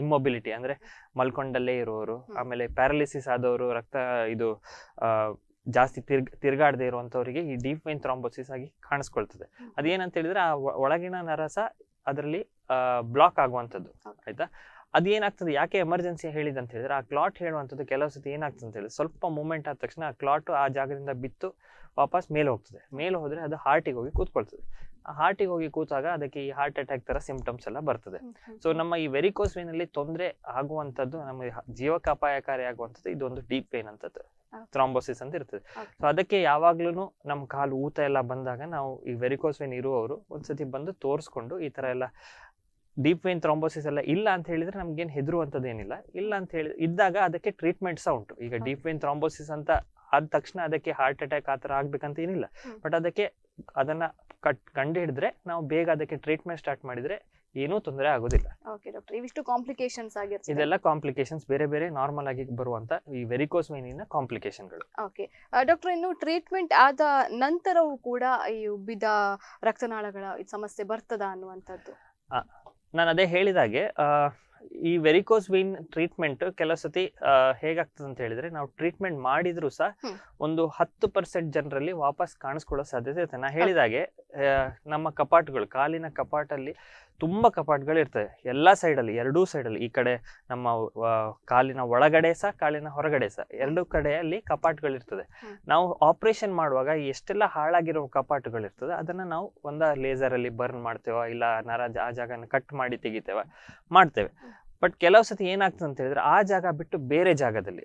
ಇಮ್ಮೊಬಿಲಿಟಿ ಅಂದ್ರೆ ಮಲ್ಕೊಂಡಲ್ಲೇ ಇರೋರು ಆಮೇಲೆ ಪ್ಯಾರಾಲಿಸಿಸ್ ಆದವರು ರಕ್ತ ಇದು ಜಾಸ್ತಿ ತಿರ್ಗ ತಿರ್ಗಾಡದೆ ಇರುವಂಥವರಿಗೆ ಈ ಡೀಪ್ ವೈನ್ ಥ್ರಾಂಬೋಸಿಸ್ ಆಗಿ ಕಾಣಿಸ್ಕೊಳ್ತದೆ ಅದೇನಂತ ಹೇಳಿದ್ರೆ ಆ ಒಳಗಿನ ನರಸ ಅದರಲ್ಲಿ ಬ್ಲಾಕ್ ಆಗುವಂಥದ್ದು ಆಯ್ತಾ ಅದೇನಾಗ್ತದೆ ಯಾಕೆ ಎಮರ್ಜೆನ್ಸಿ ಹೇಳಿದಂತ ಹೇಳಿದ್ರೆ ಆ ಕ್ಲಾಟ್ ಹೇಳುವಂಥದ್ದು ಕೆಲವು ಸತಿ ಏನಾಗ್ತದೆ ಅಂತ ಹೇಳಿದ್ರೆ ಸ್ವಲ್ಪ ಮೂಮೆಂಟ್ ಆದ ತಕ್ಷಣ ಆ ಕ್ಲಾಟ್ ಆ ಜಾಗದಿಂದ ಬಿತ್ತು ವಾಪಸ್ ಮೇಲೆ ಹೋಗ್ತದೆ ಮೇಲೆ ಹೋದ್ರೆ ಅದು ಹಾರ್ಟಿಗೆ ಹೋಗಿ ಕೂತ್ಕೊಳ್ತದೆ ಆ ಹಾರ್ಟಿಗೆ ಹೋಗಿ ಕೂತಾಗ ಅದಕ್ಕೆ ಈ ಹಾರ್ಟ್ ಅಟ್ಯಾಕ್ ತರ ಸಿಂಪ್ಟಮ್ಸ್ ಎಲ್ಲ ಬರ್ತದೆ ಸೊ ನಮ್ಮ ಈ ವೆರಿಕೋಸ್ ವೇನಲ್ಲಿ ತೊಂದರೆ ಆಗುವಂಥದ್ದು ನಮಗೆ ಜೀವಕ ಅಪಾಯಕಾರಿ ಆಗುವಂಥದ್ದು ಇದೊಂದು ಡೀಪ್ ವೇನ್ ಅಂತದ್ದು ಥ್ರಾಂಬೋಸಿಸ್ ಅಂತ ಇರ್ತದೆ ಸೊ ಅದಕ್ಕೆ ಯಾವಾಗ್ಲೂ ನಮ್ಮ ಕಾಲು ಊತ ಎಲ್ಲ ಬಂದಾಗ ನಾವು ಈ ವೆರಿಕೋಸ್ ವೇನ್ ಇರುವವರು ಒಂದ್ಸತಿ ಬಂದು ತೋರಿಸ್ಕೊಂಡು ಈ ತರ ಎಲ್ಲ ಡೀಪ್ ವೇನ್ ಥ್ರಾಂಬೋಸಿಸ್ ಎಲ್ಲ ಇಲ್ಲ ಅಂತ ಹೇಳಿದ್ರೆ ನಮ್ಗೇನು ಹೆದರುವಂಥದ್ದು ಏನಿಲ್ಲ ಇಲ್ಲ ಅಂತ ಹೇಳಿ ಇದ್ದಾಗ ಅದಕ್ಕೆ ಟ್ರೀಟ್ಮೆಂಟ್ ಸಹ ಉಂಟು ಈಗ ಡೀಪ್ ವೇನ್ ಥ್ರಾಂಬೋಸಿಸ್ ಅಂತ ಆದ ತಕ್ಷಣ ಅದಕ್ಕೆ ಹಾರ್ಟ್ ಅಟ್ಯಾಕ್ ಆ ತರ ಆಗ್ಬೇಕಂತ ಏನಿಲ್ಲ ಬಟ್ ಅದಕ್ಕೆ ಅದನ್ನ ಕಟ್ ಕಂಡು ಹಿಡಿದ್ರೆ ನಾವು ಬೇಗ ಅದಕ್ಕೆ ಟ್ರೀಟ್ಮೆಂಟ್ ಸ್ಟಾರ್ಟ್ ಮಾಡಿದ್ರೆ ಏನೂ ತೊಂದರೆ ಆಗೋದಿಲ್ಲ ಓಕೆ ಕಾಂಪ್ಲಿಕೇಶನ್ಸ್ ಆಗಿರ್ತದೆ ಇದೆಲ್ಲ ಕಾಂಪ್ಲಿಕೇಶನ್ಸ್ ಬೇರೆ ಬೇರೆ ನಾರ್ಮಲ್ ಆಗಿ ಬರುವಂತ ಈ ವೆರಿಕೋಸ್ ವೇನಿನ ಕಾಂಪ್ಲಿಕೇಶನ್ಗಳು ಓಕೆ ಡಾಕ್ಟರ್ ಇನ್ನು ಟ್ರೀಟ್ಮೆಂಟ್ ಆದ ನಂತರವೂ ಕೂಡ ಈ ಉಬ್ಬಿದ ರಕ್ತನಾಳಗಳ ಸಮಸ್ಯೆ ಬರ್ತದ ಅನ್ನುವಂಥದ್ದು ನಾನು ಅದೇ ಹೇಳಿದಾಗೆ ಈ ವೆರಿಕೋಸ್ ವೀನ್ ಟ್ರೀಟ್ಮೆಂಟ್ ಕೆಲವು ಸತಿ ಹೇಗಾಗ್ತದೆ ಅಂತ ಹೇಳಿದ್ರೆ ನಾವು ಟ್ರೀಟ್ಮೆಂಟ್ ಮಾಡಿದ್ರು ಸಹ ಒಂದು ಹತ್ತು ಪರ್ಸೆಂಟ್ ಜನರಲ್ಲಿ ವಾಪಸ್ ಕಾಣಿಸ್ಕೊಳ್ಳೋ ಸಾಧ್ಯತೆ ಇರುತ್ತೆ ನಾ ಹೇಳಿದಾಗೆ ನಮ್ಮ ಕಪಾಟ್ಗಳು ಕಾಲಿನ ಕಪಾಟಲ್ಲಿ ತುಂಬ ಕಪಾಟ್ಗಳಿರ್ತವೆ ಎಲ್ಲ ಸೈಡಲ್ಲಿ ಎರಡೂ ಸೈಡಲ್ಲಿ ಈ ಕಡೆ ನಮ್ಮ ಕಾಲಿನ ಒಳಗಡೆ ಸಹ ಕಾಲಿನ ಹೊರಗಡೆ ಸಹ ಎರಡು ಕಡೆಯಲ್ಲಿ ಕಪಾಟ್ಗಳಿರ್ತದೆ ನಾವು ಆಪರೇಷನ್ ಮಾಡುವಾಗ ಎಷ್ಟೆಲ್ಲ ಹಾಳಾಗಿರೋ ಕಪಾಟುಗಳಿರ್ತದೆ ಅದನ್ನ ನಾವು ಒಂದ ಲೇಸರಲ್ಲಿ ಬರ್ನ್ ಮಾಡ್ತೇವ ಇಲ್ಲ ನರ ಆ ಜಾಗನ ಕಟ್ ಮಾಡಿ ತೆಗಿತೇವ ಮಾಡ್ತೇವೆ ಬಟ್ ಕೆಲವು ಸತಿ ಏನಾಗ್ತದೆ ಅಂತ ಹೇಳಿದ್ರೆ ಆ ಜಾಗ ಬಿಟ್ಟು ಬೇರೆ ಜಾಗದಲ್ಲಿ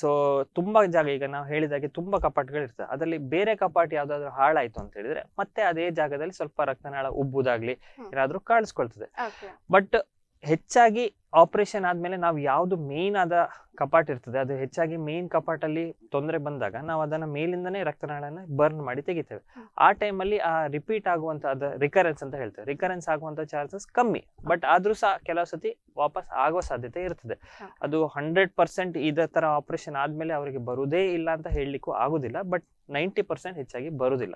ಸೊ ತುಂಬಾ ಜಾಗ ಈಗ ನಾವು ಹೇಳಿದಾಗೆ ತುಂಬಾ ಇರ್ತದೆ ಅದರಲ್ಲಿ ಬೇರೆ ಕಪಾಟ್ ಯಾವ್ದಾದ್ರು ಹಾಳಾಯ್ತು ಅಂತ ಹೇಳಿದ್ರೆ ಮತ್ತೆ ಅದೇ ಜಾಗದಲ್ಲಿ ಸ್ವಲ್ಪ ರಕ್ತನಾಳ ಉಬ್ಬುದಾಗ್ಲಿ ಏನಾದ್ರೂ ಕಾಣಿಸ್ಕೊಳ್ತದೆ ಬಟ್ ಹೆಚ್ಚಾಗಿ ಆಪರೇಷನ್ ಆದಮೇಲೆ ನಾವು ಯಾವುದು ಮೇನ್ ಆದ ಕಪಾಟ್ ಇರ್ತದೆ ಅದು ಹೆಚ್ಚಾಗಿ ಮೇನ್ ಕಪಾಟಲ್ಲಿ ತೊಂದರೆ ಬಂದಾಗ ನಾವು ಅದನ್ನು ಮೇಲಿಂದನೇ ರಕ್ತನಾಳನ ಬರ್ನ್ ಮಾಡಿ ತೆಗಿತೇವೆ ಆ ಟೈಮಲ್ಲಿ ಆ ರಿಪೀಟ್ ಆಗುವಂಥ ಅದು ರಿಕರೆನ್ಸ್ ಅಂತ ಹೇಳ್ತೇವೆ ರಿಕರೆನ್ಸ್ ಆಗುವಂಥ ಚಾನ್ಸಸ್ ಕಮ್ಮಿ ಬಟ್ ಆದರೂ ಸಹ ಕೆಲವು ಸತಿ ವಾಪಸ್ ಆಗೋ ಸಾಧ್ಯತೆ ಇರ್ತದೆ ಅದು ಹಂಡ್ರೆಡ್ ಪರ್ಸೆಂಟ್ ಇದೇ ತರ ಆಪರೇಷನ್ ಆದಮೇಲೆ ಅವರಿಗೆ ಬರುವುದೇ ಇಲ್ಲ ಅಂತ ಹೇಳಲಿಕ್ಕೂ ಆಗುದಿಲ್ಲ ಬಟ್ ನೈಂಟಿ ಪರ್ಸೆಂಟ್ ಹೆಚ್ಚಾಗಿ ಬರುವುದಿಲ್ಲ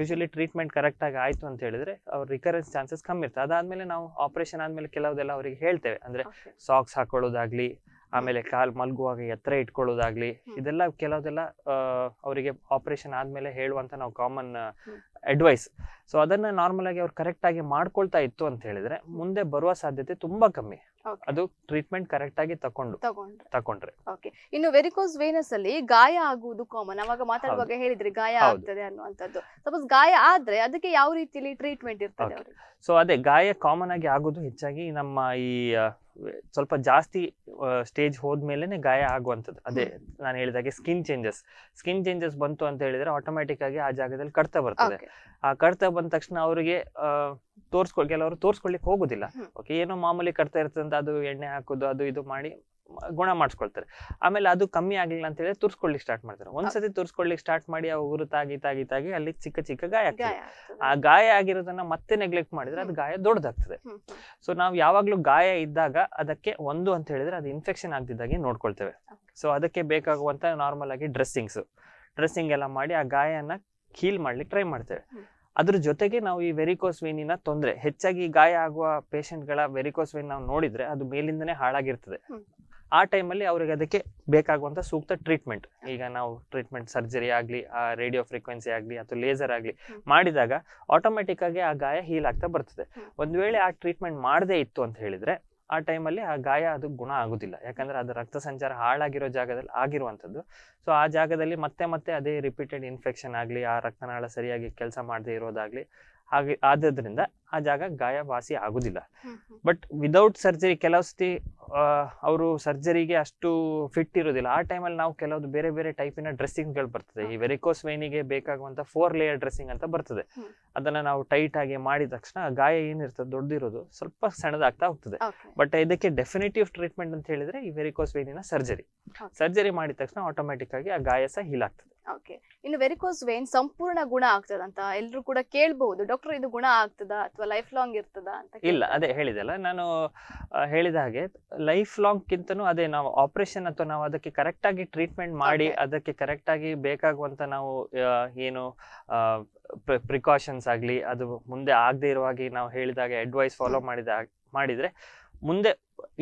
ಯೂಶಲಿ ಟ್ರೀಟ್ಮೆಂಟ್ ಕರೆಕ್ಟ್ ಆಗಿ ಆಯಿತು ಅಂತ ಹೇಳಿದ್ರೆ ಅವ್ರ ರಿಕರೆನ್ಸ್ ಚಾನ್ಸಸ್ ಕಮ್ಮಿ ಇರ್ತದೆ ಅದಾದ್ಮೇಲೆ ನಾವು ಆಪರೇಷನ್ ಆದಮೇಲೆ ಕೆಲವುದೆಲ್ಲ ಅವರಿಗೆ ಹೇಳ್ತೇವೆ ಅಂದ್ರೆ ಸಾಕ್ಸ್ ಹಾಕೊಳ್ಳೋದಾಗ್ಲಿ ಆಮೇಲೆ ಕಾಲ್ ಮಲಗುವಾಗ ಎತ್ತರ ಇಟ್ಕೊಳ್ಳೋದಾಗ್ಲಿ ಇದೆಲ್ಲ ಕೆಲವುದೆಲ್ಲ ಅವರಿಗೆ ಆಪರೇಷನ್ ಆದ್ಮೇಲೆ ಹೇಳುವಂತ ನಾವು ಕಾಮನ್ ಅಡ್ವೈಸ್ ಸೊ ಅದನ್ನ ನಾರ್ಮಲ್ ಆಗಿ ಅವ್ರು ಕರೆಕ್ಟ್ ಆಗಿ ಮಾಡ್ಕೊಳ್ತಾ ಇತ್ತು ಅಂತ ಹೇಳಿದ್ರೆ ಮುಂದೆ ಬರುವ ಸಾಧ್ಯತೆ ತುಂಬಾ ಕಮ್ಮಿ ಅದು ಟ್ರೀಟ್ಮೆಂಟ್ ಕರೆಕ್ಟ್ ಆಗಿ ತಕೊಂಡು ತಕೊಂಡ್ರೆ ಇನ್ನು ವೆರಿಕೋಸ್ ವೇನಸ್ ಅಲ್ಲಿ ಗಾಯ ಆಗುವುದು ಕಾಮನ್ ಅವಾಗ ಮಾತಾಡುವಾಗ ಹೇಳಿದ್ರೆ ಗಾಯ ಆಗ್ತದೆ ಅನ್ನುವಂಥದ್ದು ಸಪೋಸ್ ಗಾಯ ಆದ್ರೆ ಅದಕ್ಕೆ ಯಾವ ರೀತಿಯಲ್ಲಿ ಟ್ರೀಟ್ಮೆಂಟ್ ಇರ್ತದೆ ಸೊ ಅದೇ ಗಾಯ ಕಾಮನ್ ಆಗಿ ಆಗೋದು ಹೆಚ್ಚಾಗಿ ನಮ್ಮ ಈ ಸ್ವಲ್ಪ ಜಾಸ್ತಿ ಸ್ಟೇಜ್ ಹೋದ್ಮೇಲೆನೆ ಗಾಯ ಆಗುವಂಥದ್ದು ಅದೇ ನಾನು ಹೇಳಿದಾಗೆ ಸ್ಕಿನ್ ಚೇಂಜಸ್ ಸ್ಕಿನ್ ಚೇಂಜಸ್ ಬಂತು ಅಂತ ಹೇಳಿದ್ರೆ ಆಟೋಮೆಟಿಕ್ ಆಗಿ ಆ ಜಾಗದಲ್ಲಿ ಕಡ್ತ ಬರ್ತದೆ ಆ ಕಡ್ತ ಬಂದ ತಕ್ಷಣ ಅವರಿಗೆ ತೋರಿಸ್ಕೊ ಕೆಲವರು ತೋರಿಸ್ಕೊಳ್ಳಿಕ್ಕೆ ಹೋಗುದಿಲ್ಲ ಓಕೆ ಏನೋ ಮಾಮೂಲಿ ಕಡ್ತ ಇರ್ತದಂತ ಅದು ಎಣ್ಣೆ ಹಾಕೋದು ಅದು ಇದು ಮಾಡಿ ಗುಣ ಮಾಡಿಸ್ಕೊಳ್ತಾರೆ ಆಮೇಲೆ ಅದು ಕಮ್ಮಿ ಆಗಿಲ್ಲ ಅಂತ ಹೇಳಿದ್ರೆ ತುರ್ಸ್ಕೊಳ್ಲಿಕ್ಕೆ ಸ್ಟಾರ್ಟ್ ಮಾಡ್ತಾರೆ ಒಂದ್ಸತಿ ತುರ್ಸ್ಕೊಳ್ಲಿಕ್ಕೆ ಸ್ಟಾರ್ಟ್ ಮಾಡಿ ಆ ಉಗುರು ತಾಗಿ ತಾಗಿ ಅಲ್ಲಿ ಚಿಕ್ಕ ಚಿಕ್ಕ ಗಾಯ ಆಗ್ತದೆ ಆ ಗಾಯ ಆಗಿರೋದನ್ನ ಮತ್ತೆ ನೆಗ್ಲೆಕ್ಟ್ ಮಾಡಿದ್ರೆ ಅದು ಗಾಯ ದೊಡ್ಡದಾಗ್ತದೆ ಸೊ ನಾವು ಯಾವಾಗ್ಲೂ ಗಾಯ ಇದ್ದಾಗ ಅದಕ್ಕೆ ಒಂದು ಅಂತ ಹೇಳಿದ್ರೆ ಅದು ಇನ್ಫೆಕ್ಷನ್ ಆಗದಿದ್ದಾಗೆ ನೋಡ್ಕೊಳ್ತೇವೆ ಸೊ ಅದಕ್ಕೆ ಬೇಕಾಗುವಂತ ನಾರ್ಮಲ್ ಆಗಿ ಡ್ರೆಸ್ಸಿಂಗ್ಸ್ ಡ್ರೆಸ್ಸಿಂಗ್ ಎಲ್ಲ ಮಾಡಿ ಆ ಗಾಯನ ಕೀಲ್ ಮಾಡ್ಲಿಕ್ಕೆ ಟ್ರೈ ಮಾಡ್ತೇವೆ ಅದ್ರ ಜೊತೆಗೆ ನಾವು ಈ ವೆರಿಕೋಸ್ ವೇನಿನ ತೊಂದರೆ ಹೆಚ್ಚಾಗಿ ಗಾಯ ಆಗುವ ಪೇಷಂಟ್ಗಳ ವೆರಿಕೋಸ್ ವೇನ್ ನಾವು ನೋಡಿದ್ರೆ ಅದು ಮೇಲಿಂದನೇ ಹಾಳಾಗಿರ್ತದೆ ಆ ಟೈಮಲ್ಲಿ ಅವ್ರಿಗೆ ಅದಕ್ಕೆ ಬೇಕಾಗುವಂಥ ಸೂಕ್ತ ಟ್ರೀಟ್ಮೆಂಟ್ ಈಗ ನಾವು ಟ್ರೀಟ್ಮೆಂಟ್ ಸರ್ಜರಿ ಆಗಲಿ ಆ ರೇಡಿಯೋ ಫ್ರೀಕ್ವೆನ್ಸಿ ಆಗಲಿ ಅಥವಾ ಲೇಸರ್ ಆಗಲಿ ಮಾಡಿದಾಗ ಆಟೋಮೆಟಿಕ್ಕಾಗಿ ಆ ಗಾಯ ಹೀಲ್ ಆಗ್ತಾ ಬರ್ತದೆ ಒಂದು ವೇಳೆ ಆ ಟ್ರೀಟ್ಮೆಂಟ್ ಮಾಡದೇ ಇತ್ತು ಅಂತ ಹೇಳಿದರೆ ಆ ಟೈಮಲ್ಲಿ ಆ ಗಾಯ ಅದು ಗುಣ ಆಗೋದಿಲ್ಲ ಯಾಕಂದರೆ ಅದು ರಕ್ತ ಸಂಚಾರ ಹಾಳಾಗಿರೋ ಜಾಗದಲ್ಲಿ ಆಗಿರುವಂಥದ್ದು ಸೊ ಆ ಜಾಗದಲ್ಲಿ ಮತ್ತೆ ಮತ್ತೆ ಅದೇ ರಿಪೀಟೆಡ್ ಇನ್ಫೆಕ್ಷನ್ ಆಗಲಿ ಆ ರಕ್ತನಾಳ ಸರಿಯಾಗಿ ಕೆಲಸ ಮಾಡದೇ ಇರೋದಾಗಲಿ ಹಾಗೆ ಆದ್ದರಿಂದ ಆ ಜಾಗ ಗಾಯ ವಾಸಿ ಆಗುದಿಲ್ಲ ಬಟ್ ವಿದೌಟ್ ಸರ್ಜರಿ ಕೆಲವು ಸತಿ ಅವರು ಸರ್ಜರಿಗೆ ಅಷ್ಟು ಫಿಟ್ ಇರೋದಿಲ್ಲ ಆ ಟೈಮಲ್ಲಿ ನಾವು ಕೆಲವೊಂದು ಬೇರೆ ಬೇರೆ ಟೈಪಿನ ಡ್ರೆಸ್ಸಿಂಗ್ಗಳು ಬರ್ತದೆ ಈ ವೆರಿಕೋಸ್ ವೈನಿಗೆ ಬೇಕಾಗುವಂತ ಫೋರ್ ಲೇಯರ್ ಡ್ರೆಸ್ಸಿಂಗ್ ಅಂತ ಬರ್ತದೆ ಅದನ್ನ ನಾವು ಟೈಟ್ ಆಗಿ ಮಾಡಿದ ತಕ್ಷಣ ಗಾಯ ಏನಿರ್ತದೆ ದೊಡ್ಡದಿರೋದು ಸ್ವಲ್ಪ ಸಣ್ಣದಾಗ್ತಾ ಹೋಗ್ತದೆ ಬಟ್ ಇದಕ್ಕೆ ಡೆಫಿನೆಟಿವ್ ಟ್ರೀಟ್ಮೆಂಟ್ ಅಂತ ಹೇಳಿದ್ರೆ ಈ ವೆರಿಕೋಸ್ ವೈನಿನ ಸರ್ಜರಿ ಸರ್ಜರಿ ಮಾಡಿದ ತಕ್ಷಣ ಆಟೋಮೆಟಿಕ್ ಆಗಿ ಆ ಗಾಯ ಸಹ ಹೀಲ್ ಆಗ್ತದೆ ಓಕೆ ಇನ್ನು ವೆರಿಕೋಸ್ ವೇನ್ ಸಂಪೂರ್ಣ ಗುಣ ಆಗ್ತದಂತ ಎಲ್ಲರೂ ಕೂಡ ಕೇಳಬಹುದು ಡಾಕ್ಟರ್ ಇದು ಗುಣ ಆಗ್ತದ ಅಥವಾ ಲೈಫ್ ಲಾಂಗ್ ಇರ್ತದ ಅಂತ ಇಲ್ಲ ಅದೇ ಹೇಳಿದೆಲ್ಲ ನಾನು ಹೇಳಿದ ಹಾಗೆ ಲೈಫ್ ಲಾಂಗ್ ಕಿಂತನೂ ಅದೇ ನಾವು ಆಪರೇಷನ್ ಅಥವಾ ನಾವು ಅದಕ್ಕೆ ಕರೆಕ್ಟ್ ಆಗಿ ಟ್ರೀಟ್ಮೆಂಟ್ ಮಾಡಿ ಅದಕ್ಕೆ ಕರೆಕ್ಟ್ ಆಗಿ ಬೇಕಾಗುವಂತ ನಾವು ಏನು ಪ್ರಿಕಾಷನ್ಸ್ ಆಗಲಿ ಅದು ಮುಂದೆ ಆಗದೆ ಇರುವಾಗಿ ನಾವು ಹೇಳಿದಾಗ ಅಡ್ವೈಸ್ ಫಾಲೋ ಮಾಡಿದ ಮಾಡಿದ್ರೆ ಮುಂದೆ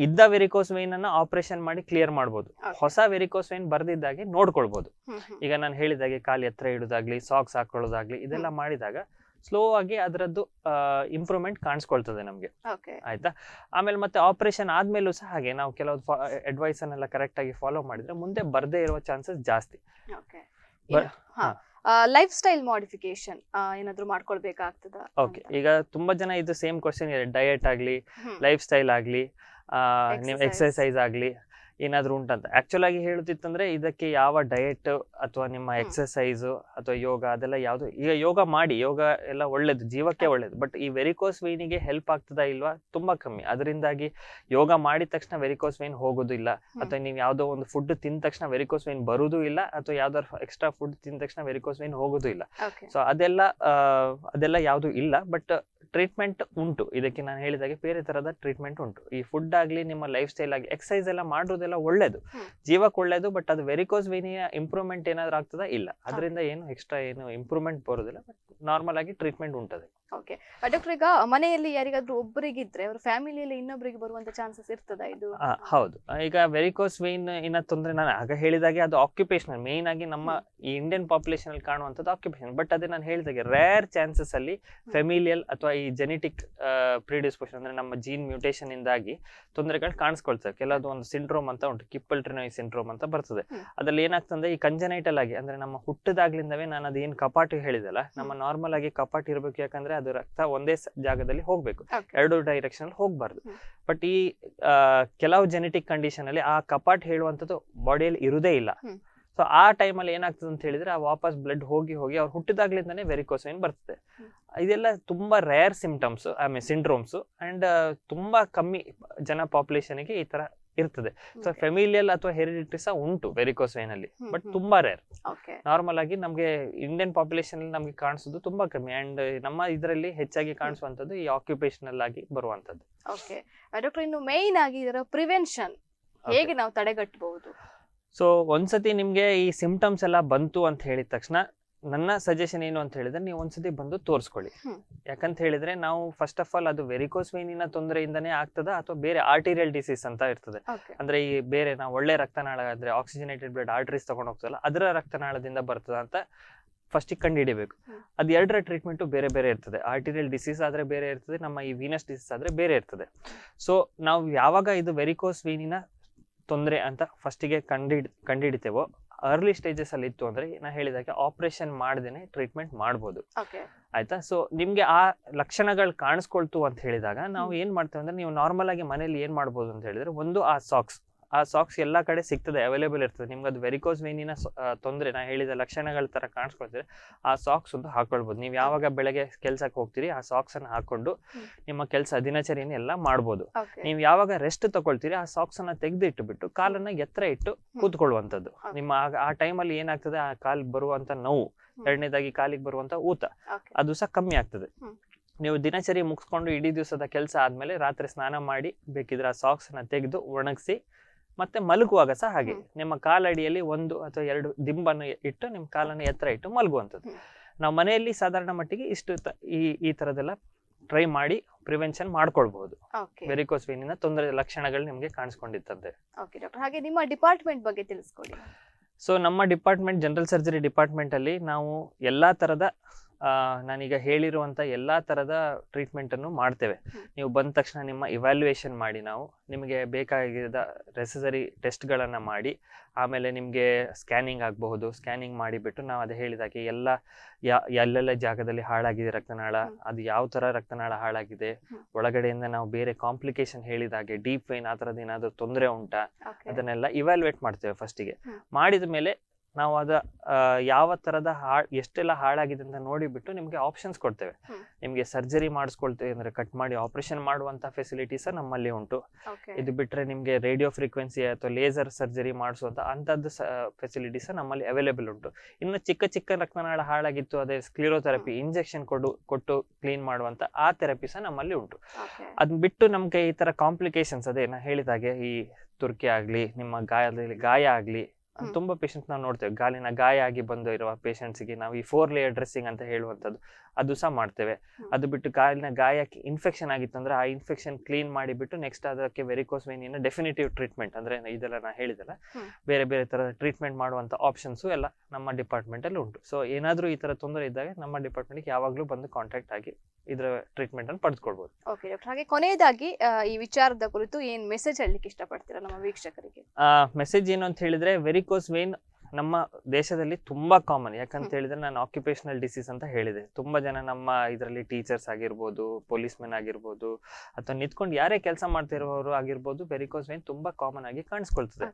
ಇದ್ದ ವೆರಿಕೋಸ್ ವೈನ್ ಅನ್ನ ಆಪರೇಷನ್ ಮಾಡಿ ಕ್ಲಿಯರ್ ಮಾಡ್ಬೋದು ಹೊಸ ವೆರಿಕೋಸ್ ವೈನ್ ಬರ್ದಿದ್ದಾಗೆ ನೋಡ್ಕೊಳ್ಬಹುದು ಈಗ ನಾನು ಹೇಳಿದಾಗೆ ಕಾಲು ಎತ್ತರ ಇಡೋದಾಗ್ಲಿ ಸಾಕ್ಸ್ ಹಾಕೊಳ್ಳೋದಾಗ್ಲಿ ಇದೆಲ್ಲ ಮಾಡಿದಾಗ ಸ್ಲೋ ಆಗಿ ಅದರದ್ದು ಇಂಪ್ರೂವ್ಮೆಂಟ್ ಕಾಣಿಸ್ಕೊಳ್ತದೆ ನಮಗೆ ಆಯ್ತಾ ಆಮೇಲೆ ಮತ್ತೆ ಆಪರೇಷನ್ ಆದ್ಮೇಲೂ ಸಹ ಹಾಗೆ ನಾವು ಕೆಲವು ಅಡ್ವೈಸ್ ಅನ್ನೆಲ್ಲ ಕರೆಕ್ಟ್ ಆಗಿ ಫಾಲೋ ಮಾಡಿದ್ರೆ ಮುಂದೆ ಬರ್ದೇ ಇರುವ ಚಾನ್ಸಸ್ ಜಾಸ್ತಿ ಲೈಫ್ ಸ್ಟೈಲ್ ಮಾಡಿಫಿಕೇಶನ್ ಏನಾದ್ರು ಮಾಡ್ಕೊಳ್ಬೇಕಾಗ್ತದ ಓಕೆ ಈಗ ತುಂಬಾ ಜನ ಇದು ಸೇಮ್ ಕ್ವಶನ್ ಇದೆ ಡಯಟ್ ಆಗ್ಲಿ ಲೈಫ್ ಸ್ಟೈಲ್ ಆಗ್ಲಿ ನೀವು ಎಕ್ಸರ್ಸೈಸ್ ಆಗ್ಲಿ ಏನಾದರೂ ಉಂಟಂತ ಆ್ಯಕ್ಚುಲ್ ಆಗಿ ಹೇಳುತ್ತಿತ್ತಂದರೆ ಇದಕ್ಕೆ ಯಾವ ಡಯೆಟ್ ಅಥವಾ ನಿಮ್ಮ ಎಕ್ಸಸೈಸು ಅಥವಾ ಯೋಗ ಅದೆಲ್ಲ ಯಾವುದು ಈಗ ಯೋಗ ಮಾಡಿ ಯೋಗ ಎಲ್ಲ ಒಳ್ಳೇದು ಜೀವಕ್ಕೆ ಒಳ್ಳೇದು ಬಟ್ ಈ ವೆರಿಕೋಸ್ ವೈನಿಗೆ ಹೆಲ್ಪ್ ಆಗ್ತದಾ ಇಲ್ವಾ ತುಂಬ ಕಮ್ಮಿ ಅದರಿಂದಾಗಿ ಯೋಗ ಮಾಡಿದ ತಕ್ಷಣ ವೆರಿಕೋಸ್ ವೈನ್ ಹೋಗೋದಿಲ್ಲ ಅಥವಾ ನೀವು ಯಾವುದೋ ಒಂದು ಫುಡ್ ತಿಂದ ತಕ್ಷಣ ವೆರಿಕೋಸ್ ವೈನ್ ಬರೋದು ಇಲ್ಲ ಅಥವಾ ಯಾವ್ದಾದ್ರು ಎಕ್ಸ್ಟ್ರಾ ಫುಡ್ ತಿಂದ ತಕ್ಷಣ ವೆರಿಕೋಸ್ ವೈನ್ ಹೋಗೋದು ಇಲ್ಲ ಸೊ ಅದೆಲ್ಲ ಅದೆಲ್ಲ ಯಾವುದು ಇಲ್ಲ ಬಟ್ ಟ್ರೀಟ್ಮೆಂಟ್ ಉಂಟು ಇದಕ್ಕೆ ನಾನು ಹೇಳಿದಾಗೆ ಬೇರೆ ಥರದ ಟ್ರೀಟ್ಮೆಂಟ್ ಉಂಟು ಈ ಫುಡ್ ಆಗಲಿ ನಿಮ್ಮ ಲೈಫ್ ಸ್ಟೈಲ್ ಆಗಲಿ ಎಕ್ಸಸೈಸ್ ಎಲ್ಲ ಮಾಡೋದೆಲ್ಲ ಒಳ್ಳೇದು ಜೀವಕ್ಕೆ ಒಳ್ಳೇದು ಬಟ್ ಅದು ವೆರಿಕೋಸ್ ವಿನಿಯ ಇಂಪ್ರೂವ್ಮೆಂಟ್ ಏನಾದರೂ ಆಗ್ತದ ಇಲ್ಲ ಅದರಿಂದ ಏನು ಎಕ್ಸ್ಟ್ರಾ ಏನು ಇಂಪ್ರೂವ್ಮೆಂಟ್ ಬರೋದಿಲ್ಲ ಬಟ್ ನಾರ್ಮಲ್ ಆಗಿ ಟ್ರೀಟ್ಮೆಂಟ್ ಉಂಟದೆ ಓಕೆ ಡಾಕ್ಟರ್ ಈಗ ಮನೆಯಲ್ಲಿ ಯಾರಿಗಾದ್ರೂ ಒಬ್ಬರಿಗಿದ್ರೆ ಅವ್ರ ಫ್ಯಾಮಿಲಿಯಲ್ಲಿ ಇನ್ನೊಬ್ಬರಿಗೆ ಬರುವಂತ ಚಾನ್ಸಸ್ ಇರ್ತದ ಇದು ಹೌದು ಈಗ ವೆರಿಕೋಸ್ ವೈನ್ ಏನ ತೊಂದ್ರೆ ನಾನು ಆಗ ಹೇಳಿದಾಗೆ ಅದು ಆಕ್ಯುಪೇಷನಲ್ ಮೇನ್ ಆಗಿ ನಮ್ಮ ಈ ಇಂಡಿಯನ್ ಪಾಪ್ಯುಲೇಷನ್ ಅಲ್ಲಿ ಕಾಣುವಂಥದ್ದು ಆಕ್ಯುಪೇಷನ್ ಬಟ್ ಅದೇ ನಾನು ಹೇಳಿದಾಗೆ ರೇರ್ ಚಾನ್ಸಸ್ ಅಲ್ಲಿ ಫೆಮಿಲಿಯಲ್ ಅಥವಾ ಈ ಜೆನೆಟಿಕ್ ಪ್ರಿಡಿಸ್ಪೋಷನ್ ಅಂದ್ರೆ ನಮ್ಮ ಜೀನ್ ಮ್ಯೂಟೇಷನ್ ಇಂದಾಗಿ ತೊಂದರೆಗಳು ಕಾಣಿಸ್ಕೊಳ್ತವೆ ಕೆಲವೊಂದು ಒಂದು ಸಿಂಡ್ರೋಮ್ ಅಂತ ಉಂಟು ಕಿಪ್ಪಲ್ಟ್ರಿನೋಯ್ ಸಿಂಡ್ರೋಮ್ ಅಂತ ಬರ್ತದೆ ಅದ್ರಲ್ಲಿ ಏನಾಗ್ತದೆ ಈ ಕಂಜನೈಟಲ್ ಆಗಿ ಅಂದ್ರೆ ನಮ್ಮ ಹುಟ್ಟದಾಗ್ಲಿಂದವೇ ನಾನು ಅದೇನು ಕಪಾಟಿ ಹೇಳಿದಲ್ಲ ನಮ್ಮ ನಾರ್ಮಲ್ ಆಗಿ ಕಪಾಟಿ ಇರಬೇಕು ಯಾಕಂದ್ರೆ ಅದು ರಕ್ತ ಒಂದೇ ಜಾಗದಲ್ಲಿ ಹೋಗ್ಬೇಕು ಎರಡು ಡೈರೆಕ್ಷನ್ ಹೋಗ್ಬಾರ್ದು ಬಟ್ ಈ ಕೆಲವು ಜೆನೆಟಿಕ್ ಕಂಡೀಷನ್ ಅಲ್ಲಿ ಆ ಕಪಾಟ್ ಹೇಳುವಂತದ್ದು ಬಾಡಿಯಲ್ಲಿ ಇರುದೇ ಇಲ್ಲ ಸೊ ಆ ಟೈಮಲ್ಲಿ ಏನಾಗ್ತದೆ ಅಂತ ಹೇಳಿದ್ರೆ ಆ ವಾಪಸ್ ಬ್ಲಡ್ ಹೋಗಿ ಹೋಗಿ ಅವ್ರು ಹುಟ್ಟಿದಾಗ್ಲಿಂದಾನೇ ವೆರಿಕೋಸೈನ್ ಬರ್ತದೆ ಇದೆಲ್ಲ ತುಂಬಾ rare symptoms I mean syndromes and ತುಂಬಾ ಕಮ್ಮಿ ಜನ ಪಾಪ್ಯುಲೇಷನ್ಗೆ ಈ ತರ ಇರ್ತದೆ ಸೊ ಫೆಮಿಲಿಯಲ್ ಅಥವಾ ಹೆರಿಡಿಟಿ ಸಹ ಉಂಟು ವೆರಿಕೋಸ್ ವೈನ್ ಅಲ್ಲಿ ಬಟ್ ತುಂಬಾ ರೇರ್ ನಾರ್ಮಲ್ ಆಗಿ ನಮಗೆ ಇಂಡಿಯನ್ ಪಾಪ್ಯುಲೇಷನ್ ಅಲ್ಲಿ ನಮಗೆ ಕಾಣಿಸೋದು ತುಂಬಾ ಕಮ್ಮಿ ಅಂಡ್ ನಮ್ಮ ಇದರಲ್ಲಿ ಹೆಚ್ಚಾಗಿ ಕಾಣಿಸುವಂತದ್ದು ಈ ಆಕ್ಯುಪೇಷನಲ್ ಆಗಿ ಬರುವಂತದ್ದು ಓಕೆ ಡಾಕ್ಟರ್ ಇನ್ನು ಮೇನ್ ಆಗಿ ಇದರ ಪ್ರಿವೆನ್ಷನ್ ಹೇಗೆ ನಾವು ತಡೆಗಟ್ಟಬಹುದು ಸೊ ಒಂದ್ಸತಿ ನಿಮ್ಗೆ ಈ ಸಿಂಪ್ಟಮ್ಸ್ ಎಲ್ಲ ಬಂತು ಅಂತ ಹೇಳಿದ ತಕ್ಷಣ ನನ್ನ ಸಜೆಷನ್ ಏನು ಅಂತ ಹೇಳಿದ್ರೆ ನೀವು ಒಂದ್ಸತಿ ಬಂದು ತೋರಿಸ್ಕೊಳ್ಳಿ ಯಾಕಂತ ಹೇಳಿದ್ರೆ ನಾವು ಫಸ್ಟ್ ಆಫ್ ಆಲ್ ಅದು ವೆರಿಕೋಸ್ ವೈನಿನ ತೊಂದರೆಯಿಂದನೇ ಆಗ್ತದ ಅಥವಾ ಬೇರೆ ಆರ್ಟೀರಿಯಲ್ ಡಿಸೀಸ್ ಅಂತ ಇರ್ತದೆ ಅಂದ್ರೆ ಈ ಬೇರೆ ನಾವು ಒಳ್ಳೆ ರಕ್ತನಾಳ ಆದ್ರೆ ಆಕ್ಸಿಜನೇಟೆಡ್ ಬ್ಲಡ್ ಆರ್ಟರೀಸ್ ತಗೊಂಡು ಹೋಗ್ತದಲ್ಲ ಅದರ ರಕ್ತನಾಳದಿಂದ ಬರ್ತದ ಅಂತ ಫಸ್ಟ್ ಕಂಡು ಹಿಡಿಬೇಕು ಅದು ಎರಡರ ಟ್ರೀಟ್ಮೆಂಟು ಬೇರೆ ಬೇರೆ ಇರ್ತದೆ ಆರ್ಟಿರಿಯಲ್ ಡಿಸೀಸ್ ಆದ್ರೆ ಬೇರೆ ಇರ್ತದೆ ನಮ್ಮ ಈ ವೀನಸ್ ಡಿಸೀಸ್ ಆದ್ರೆ ಬೇರೆ ಇರ್ತದೆ ಸೊ ನಾವು ಯಾವಾಗ ಇದು ವೆರಿಕೋಸ್ ವೀನಿನ ತೊಂದರೆ ಅಂತ ಫಸ್ಟಿಗೆ ಕಂಡು ಕಂಡು ಅರ್ಲಿ ಸ್ಟೇಜಸ್ ಅಲ್ಲಿ ಇತ್ತು ಅಂದ್ರೆ ನಾ ಹೇಳಿದಾಗೆ ಆಪರೇಷನ್ ಮಾಡ್ದೇನೆ ಟ್ರೀಟ್ಮೆಂಟ್ ಮಾಡ್ಬೋದು ಆಯ್ತಾ ಸೊ ನಿಮ್ಗೆ ಆ ಲಕ್ಷಣಗಳು ಕಾಣಿಸ್ಕೊಳ್ತು ಅಂತ ಹೇಳಿದಾಗ ನಾವು ಏನ್ ಮಾಡ್ತೇವೆ ಅಂದ್ರೆ ನೀವು ನಾರ್ಮಲ್ ಆಗಿ ಮನೇಲಿ ಏನ್ ಮಾಡ್ಬೋದು ಅಂತ ಹೇಳಿದ್ರೆ ಒಂದು ಆ ಸಾಕ್ಸ್ ಆ ಸಾಕ್ಸ್ ಎಲ್ಲ ಕಡೆ ಸಿಗ್ತದೆ ಅವೈಲೇಬಲ್ ಇರ್ತದೆ ನಿಮ್ಗೆ ಅದು ವೆರಿಕೋಸ್ ವೇನಿನ ತೊಂದರೆ ನಾ ಹೇಳಿದ ಲಕ್ಷಣಗಳ ತರ ಕಾಣಿಸ್ಕೊಳ್ತಿದ್ರೆ ಆ ಸಾಕ್ಸ್ ಒಂದು ಹಾಕೊಳ್ಬೋದು ನೀವು ಯಾವಾಗ ಬೆಳಗ್ಗೆ ಕೆಲಸಕ್ಕೆ ಹೋಗ್ತೀರಿ ಆ ಸಾಕ್ಸ್ ಅನ್ನ ಹಾಕೊಂಡು ನಿಮ್ಮ ಕೆಲಸ ದಿನಚರಿಯನ್ನು ಎಲ್ಲ ಮಾಡ್ಬೋದು ನೀವು ಯಾವಾಗ ರೆಸ್ಟ್ ತಗೊಳ್ತೀರಿ ಆ ಸಾಕ್ಸ್ ಸಾಕ್ಸನ್ನು ಬಿಟ್ಟು ಕಾಲನ್ನ ಎತ್ತರ ಇಟ್ಟು ಕೂತ್ಕೊಳ್ಳುವಂಥದ್ದು ನಿಮ್ಮ ಆ ಟೈಮಲ್ಲಿ ಏನಾಗ್ತದೆ ಆ ಕಾಲಿಗೆ ಬರುವಂಥ ನೋವು ಎರಡನೇದಾಗಿ ಕಾಲಿಗೆ ಬರುವಂಥ ಊತ ಅದು ಸಹ ಕಮ್ಮಿ ಆಗ್ತದೆ ನೀವು ದಿನಚರಿ ಮುಗಿಸ್ಕೊಂಡು ಇಡೀ ದಿವಸದ ಕೆಲಸ ಆದಮೇಲೆ ರಾತ್ರಿ ಸ್ನಾನ ಮಾಡಿ ಬೇಕಿದ್ರೆ ಆ ಸಾಕ್ಸನ್ನು ತೆಗೆದು ಒಣಗಿಸಿ ಮತ್ತೆ ಮಲಗುವಾಗ ಸಹ ಹಾಗೆ ನಿಮ್ಮ ಕಾಲಡಿಯಲ್ಲಿ ಒಂದು ಅಥವಾ ಎರಡು ದಿಂಬನ್ನು ಇಟ್ಟು ನಿಮ್ಮ ಕಾಲನ್ನು ಎತ್ತರ ಇಟ್ಟು ಮಲಗುವಂಥದ್ದು ನಾವು ಮನೆಯಲ್ಲಿ ಸಾಧಾರಣ ಮಟ್ಟಿಗೆ ಇಷ್ಟು ಈ ಈ ಥರದೆಲ್ಲ ಟ್ರೈ ಮಾಡಿ ಪ್ರಿವೆನ್ಷನ್ ಮಾಡ್ಕೊಳ್ಬಹುದು ವೆರಿಕೋಸ್ ವೇನಿನ ತೊಂದರೆ ಲಕ್ಷಣಗಳು ನಿಮಗೆ ಕಾಣಿಸ್ಕೊಂಡಿತ್ತಂತೆ ಹಾಗೆ ನಿಮ್ಮ ಡಿಪಾರ್ಟ್ಮೆಂಟ್ ಬಗ್ಗೆ ತಿಳಿಸ್ಕೊಡಿ ಸೊ ನಮ್ಮ ಡಿಪಾರ್ಟ್ಮೆಂಟ್ ಜನರಲ್ ಸರ್ಜರಿ ಡಿಪಾರ್ಟ್ಮೆಂಟ್ ಅಲ್ಲಿ ನಾವು ಎಲ್ಲಾ ತರದ ನಾನೀಗ ಹೇಳಿರುವಂಥ ಎಲ್ಲ ಥರದ ಟ್ರೀಟ್ಮೆಂಟನ್ನು ಮಾಡ್ತೇವೆ ನೀವು ಬಂದ ತಕ್ಷಣ ನಿಮ್ಮ ಇವ್ಯಾಲ್ಯೂಯೇಷನ್ ಮಾಡಿ ನಾವು ನಿಮಗೆ ಬೇಕಾಗಿದ್ದ ನೆಸೆಸರಿ ಟೆಸ್ಟ್ಗಳನ್ನು ಮಾಡಿ ಆಮೇಲೆ ನಿಮಗೆ ಸ್ಕ್ಯಾನಿಂಗ್ ಆಗಬಹುದು ಸ್ಕ್ಯಾನಿಂಗ್ ಮಾಡಿಬಿಟ್ಟು ನಾವು ಅದು ಹೇಳಿದಾಗೆ ಎಲ್ಲ ಯಾ ಎಲ್ಲೆಲ್ಲ ಜಾಗದಲ್ಲಿ ಹಾಳಾಗಿದೆ ರಕ್ತನಾಳ ಅದು ಯಾವ ಥರ ರಕ್ತನಾಳ ಹಾಳಾಗಿದೆ ಒಳಗಡೆಯಿಂದ ನಾವು ಬೇರೆ ಕಾಂಪ್ಲಿಕೇಶನ್ ಹೇಳಿದಾಗೆ ಡೀಪ್ ವೈನ್ ಆ ಥರದ್ದು ಏನಾದರೂ ತೊಂದರೆ ಉಂಟಾ ಅದನ್ನೆಲ್ಲ ಇವ್ಯಾಲ್ಯೂಯೇಟ್ ಮಾಡ್ತೇವೆ ಫಸ್ಟಿಗೆ ಮಾಡಿದ ಮೇಲೆ ನಾವು ಅದ ಯಾವ ತರದ ಹಾಳ್ ಎಷ್ಟೆಲ್ಲ ಹಾಳಾಗಿದೆ ಅಂತ ನೋಡಿಬಿಟ್ಟು ನಿಮಗೆ ಆಪ್ಷನ್ಸ್ ಕೊಡ್ತೇವೆ ನಿಮಗೆ ಸರ್ಜರಿ ಮಾಡಿಸ್ಕೊಳ್ತೇವೆ ಅಂದ್ರೆ ಕಟ್ ಮಾಡಿ ಆಪರೇಷನ್ ಮಾಡುವಂತ ಫೆಸಿಲಿಟಿ ಸಹ ನಮ್ಮಲ್ಲಿ ಉಂಟು ಇದು ಬಿಟ್ರೆ ನಿಮಗೆ ರೇಡಿಯೋ ಫ್ರೀಕ್ವೆನ್ಸಿ ಅಥವಾ ಲೇಸರ್ ಸರ್ಜರಿ ಮಾಡಿಸುವಂತ ಅಂತದ್ದು ಫೆಸಿಲಿಟಿ ಸಹ ನಮ್ಮಲ್ಲಿ ಅವೈಲೇಬಲ್ ಉಂಟು ಇನ್ನು ಚಿಕ್ಕ ಚಿಕ್ಕ ರಕ್ತನಾಳ ಹಾಳಾಗಿತ್ತು ಅದೇ ಸ್ಕ್ಲಿರೋಥೆರಪಿ ಇಂಜೆಕ್ಷನ್ ಕೊಡು ಕೊಟ್ಟು ಕ್ಲೀನ್ ಮಾಡುವಂತ ಆ ಥೆರಪಿ ಸಹ ನಮ್ಮಲ್ಲಿ ಉಂಟು ಅದ್ ಬಿಟ್ಟು ನಮ್ಗೆ ಈ ತರ ಕಾಂಪ್ಲಿಕೇಶನ್ಸ್ ಅದೇ ನಾ ಹೇಳಿದಾಗೆ ಈ ತುರ್ಕಿ ಆಗ್ಲಿ ನಿಮ್ಮ ಗಾಯದಲ್ಲಿ ಗಾಯ ಆಗ್ಲಿ ತುಂಬಾ ಪೇಷಂಟ್ ನಾವು ನೋಡ್ತೇವೆ ಗಾಲಿನ ಗಾಯ ಆಗಿ ಬಂದು ಇರುವ ಗೆ ನಾವು ಈ ಫೋರ್ ಲೇಯರ್ ಡ್ರೆಸ್ಸಿಂಗ್ ಅಂತ ಹೇಳುವಂತದ್ದು ಅದು ಸಹ ಮಾಡ್ತೇವೆ ಅದು ಬಿಟ್ಟು ಗಾಲಿನ ಗಾಯಕ್ಕೆ ಇನ್ಫೆಕ್ಷನ್ ಆಗಿತ್ತು ಅಂದ್ರೆ ಆ ಇನ್ಫೆಕ್ಷನ್ ಕ್ಲೀನ್ ಮಾಡಿಬಿಟ್ಟು ನೆಕ್ಸ್ಟ್ ಅದಕ್ಕೆ ವೆರಿಕೋಸ್ ವೇನಿನ ಡೆಫಿನೇಟಿವ್ ಟ್ರೀಟ್ಮೆಂಟ್ ಅಂದ್ರೆ ಇದೆಲ್ಲ ನಾನು ಹೇಳಿದಲ್ಲ ಬೇರೆ ಬೇರೆ ತರ ಟ್ರೀಟ್ಮೆಂಟ್ ಮಾಡುವಂತ ಆಪ್ಷನ್ಸ್ ಎಲ್ಲ ನಮ್ಮ ಡಿಪಾರ್ಟ್ಮೆಂಟ್ ಅಲ್ಲಿ ಉಂಟು ಸೊ ಏನಾದರೂ ಈ ತರ ತೊಂದರೆ ಇದ್ದಾಗ ನಮ್ಮ ಡಿಪಾರ್ಟ್ಮೆಂಟ್ ಯಾವಾಗಲೂ ಬಂದು ಕಾಂಟ್ಯಾಕ್ಟ್ ಆಗಿ ಇದರ ಟ್ರೀಟ್ಮೆಂಟ್ ಅನ್ನು ಪಡೆದುಕೊಳ್ಬಹುದು ಓಕೆ ಡಾಕ್ಟರ್ ಹಾಗೆ ಕೊನೆಯದಾಗಿ ಈ ವಿಚಾರದ ಕುರಿತು ಏನ್ ಮೆಸೇಜ್ ಹೇಳಲಿಕ್ಕೆ ಇಷ್ಟಪಡ್ತೀರಾ ನಮ್ಮ ವೀಕ್ಷಕರಿಗೆ ಮೆಸೇಜ್ ಏನು ಅಂತ ಹೇಳಿದ್ರೆ ವೆರಿ because when ನಮ್ಮ ದೇಶದಲ್ಲಿ ತುಂಬಾ ಕಾಮನ್ ಯಾಕಂತ ಹೇಳಿದ್ರೆ ನಾನು ಆಕ್ಯುಪೇಷನಲ್ ಡಿಸೀಸ್ ಅಂತ ಹೇಳಿದೆ ತುಂಬಾ ಜನ ನಮ್ಮ ಇದರಲ್ಲಿ ಟೀಚರ್ಸ್ ಆಗಿರ್ಬೋದು ಪೊಲೀಸ್ ಮೆನ್ ಆಗಿರ್ಬೋದು ಅಥವಾ ನಿಂತ್ಕೊಂಡು ಯಾರೇ ಕೆಲಸ ಮಾಡ್ತಿರೋರು ಆಗಿರ್ಬೋದು ವೆರಿಕೋಸ್ ವೈನ್ ತುಂಬಾ ಕಾಮನ್ ಆಗಿ ಕಾಣಿಸ್ಕೊಳ್ತದೆ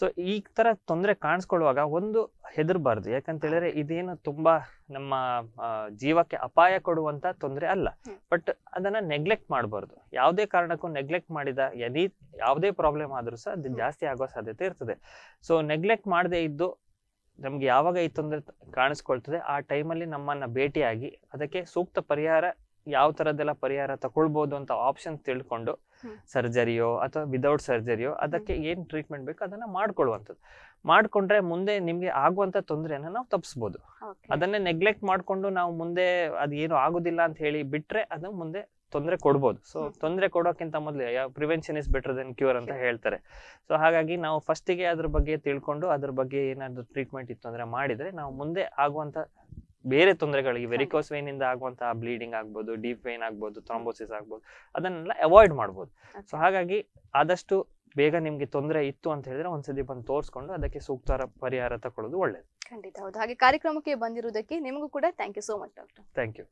ಸೊ ಈ ತರ ತೊಂದರೆ ಕಾಣಿಸ್ಕೊಳ್ಳುವಾಗ ಒಂದು ಹೆದರ್ಬಾರ್ದು ಯಾಕಂತ ಹೇಳಿದ್ರೆ ಇದೇನು ತುಂಬಾ ನಮ್ಮ ಜೀವಕ್ಕೆ ಅಪಾಯ ಕೊಡುವಂತ ತೊಂದರೆ ಅಲ್ಲ ಬಟ್ ಅದನ್ನ ನೆಗ್ಲೆಕ್ಟ್ ಮಾಡಬಾರ್ದು ಯಾವುದೇ ಕಾರಣಕ್ಕೂ ನೆಗ್ಲೆಕ್ಟ್ ಮಾಡಿದ ಯದಿ ಯಾವುದೇ ಪ್ರಾಬ್ಲಮ್ ಆದ್ರೂ ಸಹ ಅದು ಜಾಸ್ತಿ ಆಗೋ ಸಾಧ್ಯತೆ ಇರ್ತದೆ ಸೊ ನೆಗ್ಲೆಕ್ಟ್ ಮಾಡದೇ ಇದ್ದು ನಮ್ಗೆ ಯಾವಾಗ ಈ ತೊಂದರೆ ಕಾಣಿಸ್ಕೊಳ್ತದೆ ಆ ಟೈಮಲ್ಲಿ ನಮ್ಮನ್ನ ಭೇಟಿಯಾಗಿ ಅದಕ್ಕೆ ಸೂಕ್ತ ಪರಿಹಾರ ಯಾವ ತರದೆಲ್ಲ ಪರಿಹಾರ ತಗೊಳ್ಬಹುದು ಅಂತ ಆಪ್ಷನ್ ತಿಳ್ಕೊಂಡು ಸರ್ಜರಿಯೋ ಅಥವಾ ವಿದೌಟ್ ಸರ್ಜರಿಯೋ ಅದಕ್ಕೆ ಏನ್ ಟ್ರೀಟ್ಮೆಂಟ್ ಬೇಕು ಅದನ್ನ ಮಾಡ್ಕೊಳ್ಳುವಂಥದ್ದು ಮಾಡ್ಕೊಂಡ್ರೆ ಮುಂದೆ ನಿಮ್ಗೆ ಆಗುವಂತ ತೊಂದರೆಯನ್ನ ನಾವು ತಪ್ಪಿಸ್ಬೋದು ಅದನ್ನೇ ನೆಗ್ಲೆಕ್ಟ್ ಮಾಡ್ಕೊಂಡು ನಾವು ಮುಂದೆ ಅದೇನು ಆಗುದಿಲ್ಲ ಅಂತ ಹೇಳಿ ಬಿಟ್ರೆ ಅದು ಮುಂದೆ ತೊಂದರೆ ಕೊಡ್ಬೋದು ಸೊ ತೊಂದರೆ ಕೊಡೋಕ್ಕಿಂತ ಮೊದಲು ಯಾವ prevention is better than cure ಅಂತ ಹೇಳ್ತಾರೆ ಸೊ ಹಾಗಾಗಿ ನಾವು ಫಸ್ಟಿಗೆ ಅದ್ರ ಬಗ್ಗೆ ತಿಳ್ಕೊಂಡು ಅದ್ರ ಬಗ್ಗೆ ಏನಾದರೂ ಟ್ರೀಟ್ಮೆಂಟ್ ಇತ್ತು ಅಂದರೆ ಮಾಡಿದರೆ ನಾವು ಮುಂದೆ ಆಗುವಂಥ ಬೇರೆ ತೊಂದರೆಗಳಿಗೆ ವೆರಿಕೋಸ್ ವೇನಿಂದ ಆಗುವಂತಹ ಬ್ಲೀಡಿಂಗ್ ಆಗ್ಬೋದು ಡೀಪ್ ವೇನ್ ಆಗ್ಬೋದು ಥ್ರಾಂಬೋಸಿಸ್ ಆಗ್ಬೋದು ಅದನ್ನೆಲ್ಲ ಅವಾಯ್ಡ್ ಮಾಡ್ಬೋದು ಸೊ ಹಾಗಾಗಿ ಆದಷ್ಟು ಬೇಗ ನಿಮಗೆ ತೊಂದರೆ ಇತ್ತು ಅಂತ ಹೇಳಿದ್ರೆ ಒಂದ್ಸತಿ ಬಂದು ತೋರಿಸ್ಕೊಂಡು ಅದಕ್ಕೆ ಸೂಕ್ತ ಪರಿಹಾರ ತಗೊಳ್ಳೋದು ಒಳ್ಳೇದು ಖಂಡಿತ ಹೌದು ಹಾಗೆ ಕಾರ್ಯಕ್ರಮಕ್ಕೆ ಬಂದಿರುವುದಕ್ಕೆ ನಿಮಗೂ ಕೂಡ thank you so much doctor thank you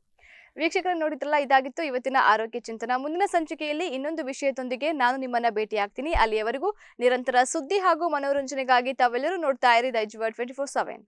ವೀಕ್ಷಕರ ನೋಡಿದ್ರಲ್ಲ ಇದಾಗಿತ್ತು ಇವತ್ತಿನ ಆರೋಗ್ಯ ಚಿಂತನ ಮುಂದಿನ ಸಂಚಿಕೆಯಲ್ಲಿ ಇನ್ನೊಂದು ವಿಷಯದೊಂದಿಗೆ ನಾನು ನಿಮ್ಮನ್ನ ಭೇಟಿಯಾಗ್ತೀನಿ ಅಲ್ಲಿಯವರೆಗೂ ನಿರಂತರ ಸುದ್ದಿ ಹಾಗೂ ಮನೋರಂಜನೆಗಾಗಿ ತಾವೆಲ್ಲರೂ ನೋಡ್ತಾ ಇರಿ ದೈಜ್ವರ್ ಟ್ವೆಂಟಿ ಫೋರ್ ಸೆವೆನ್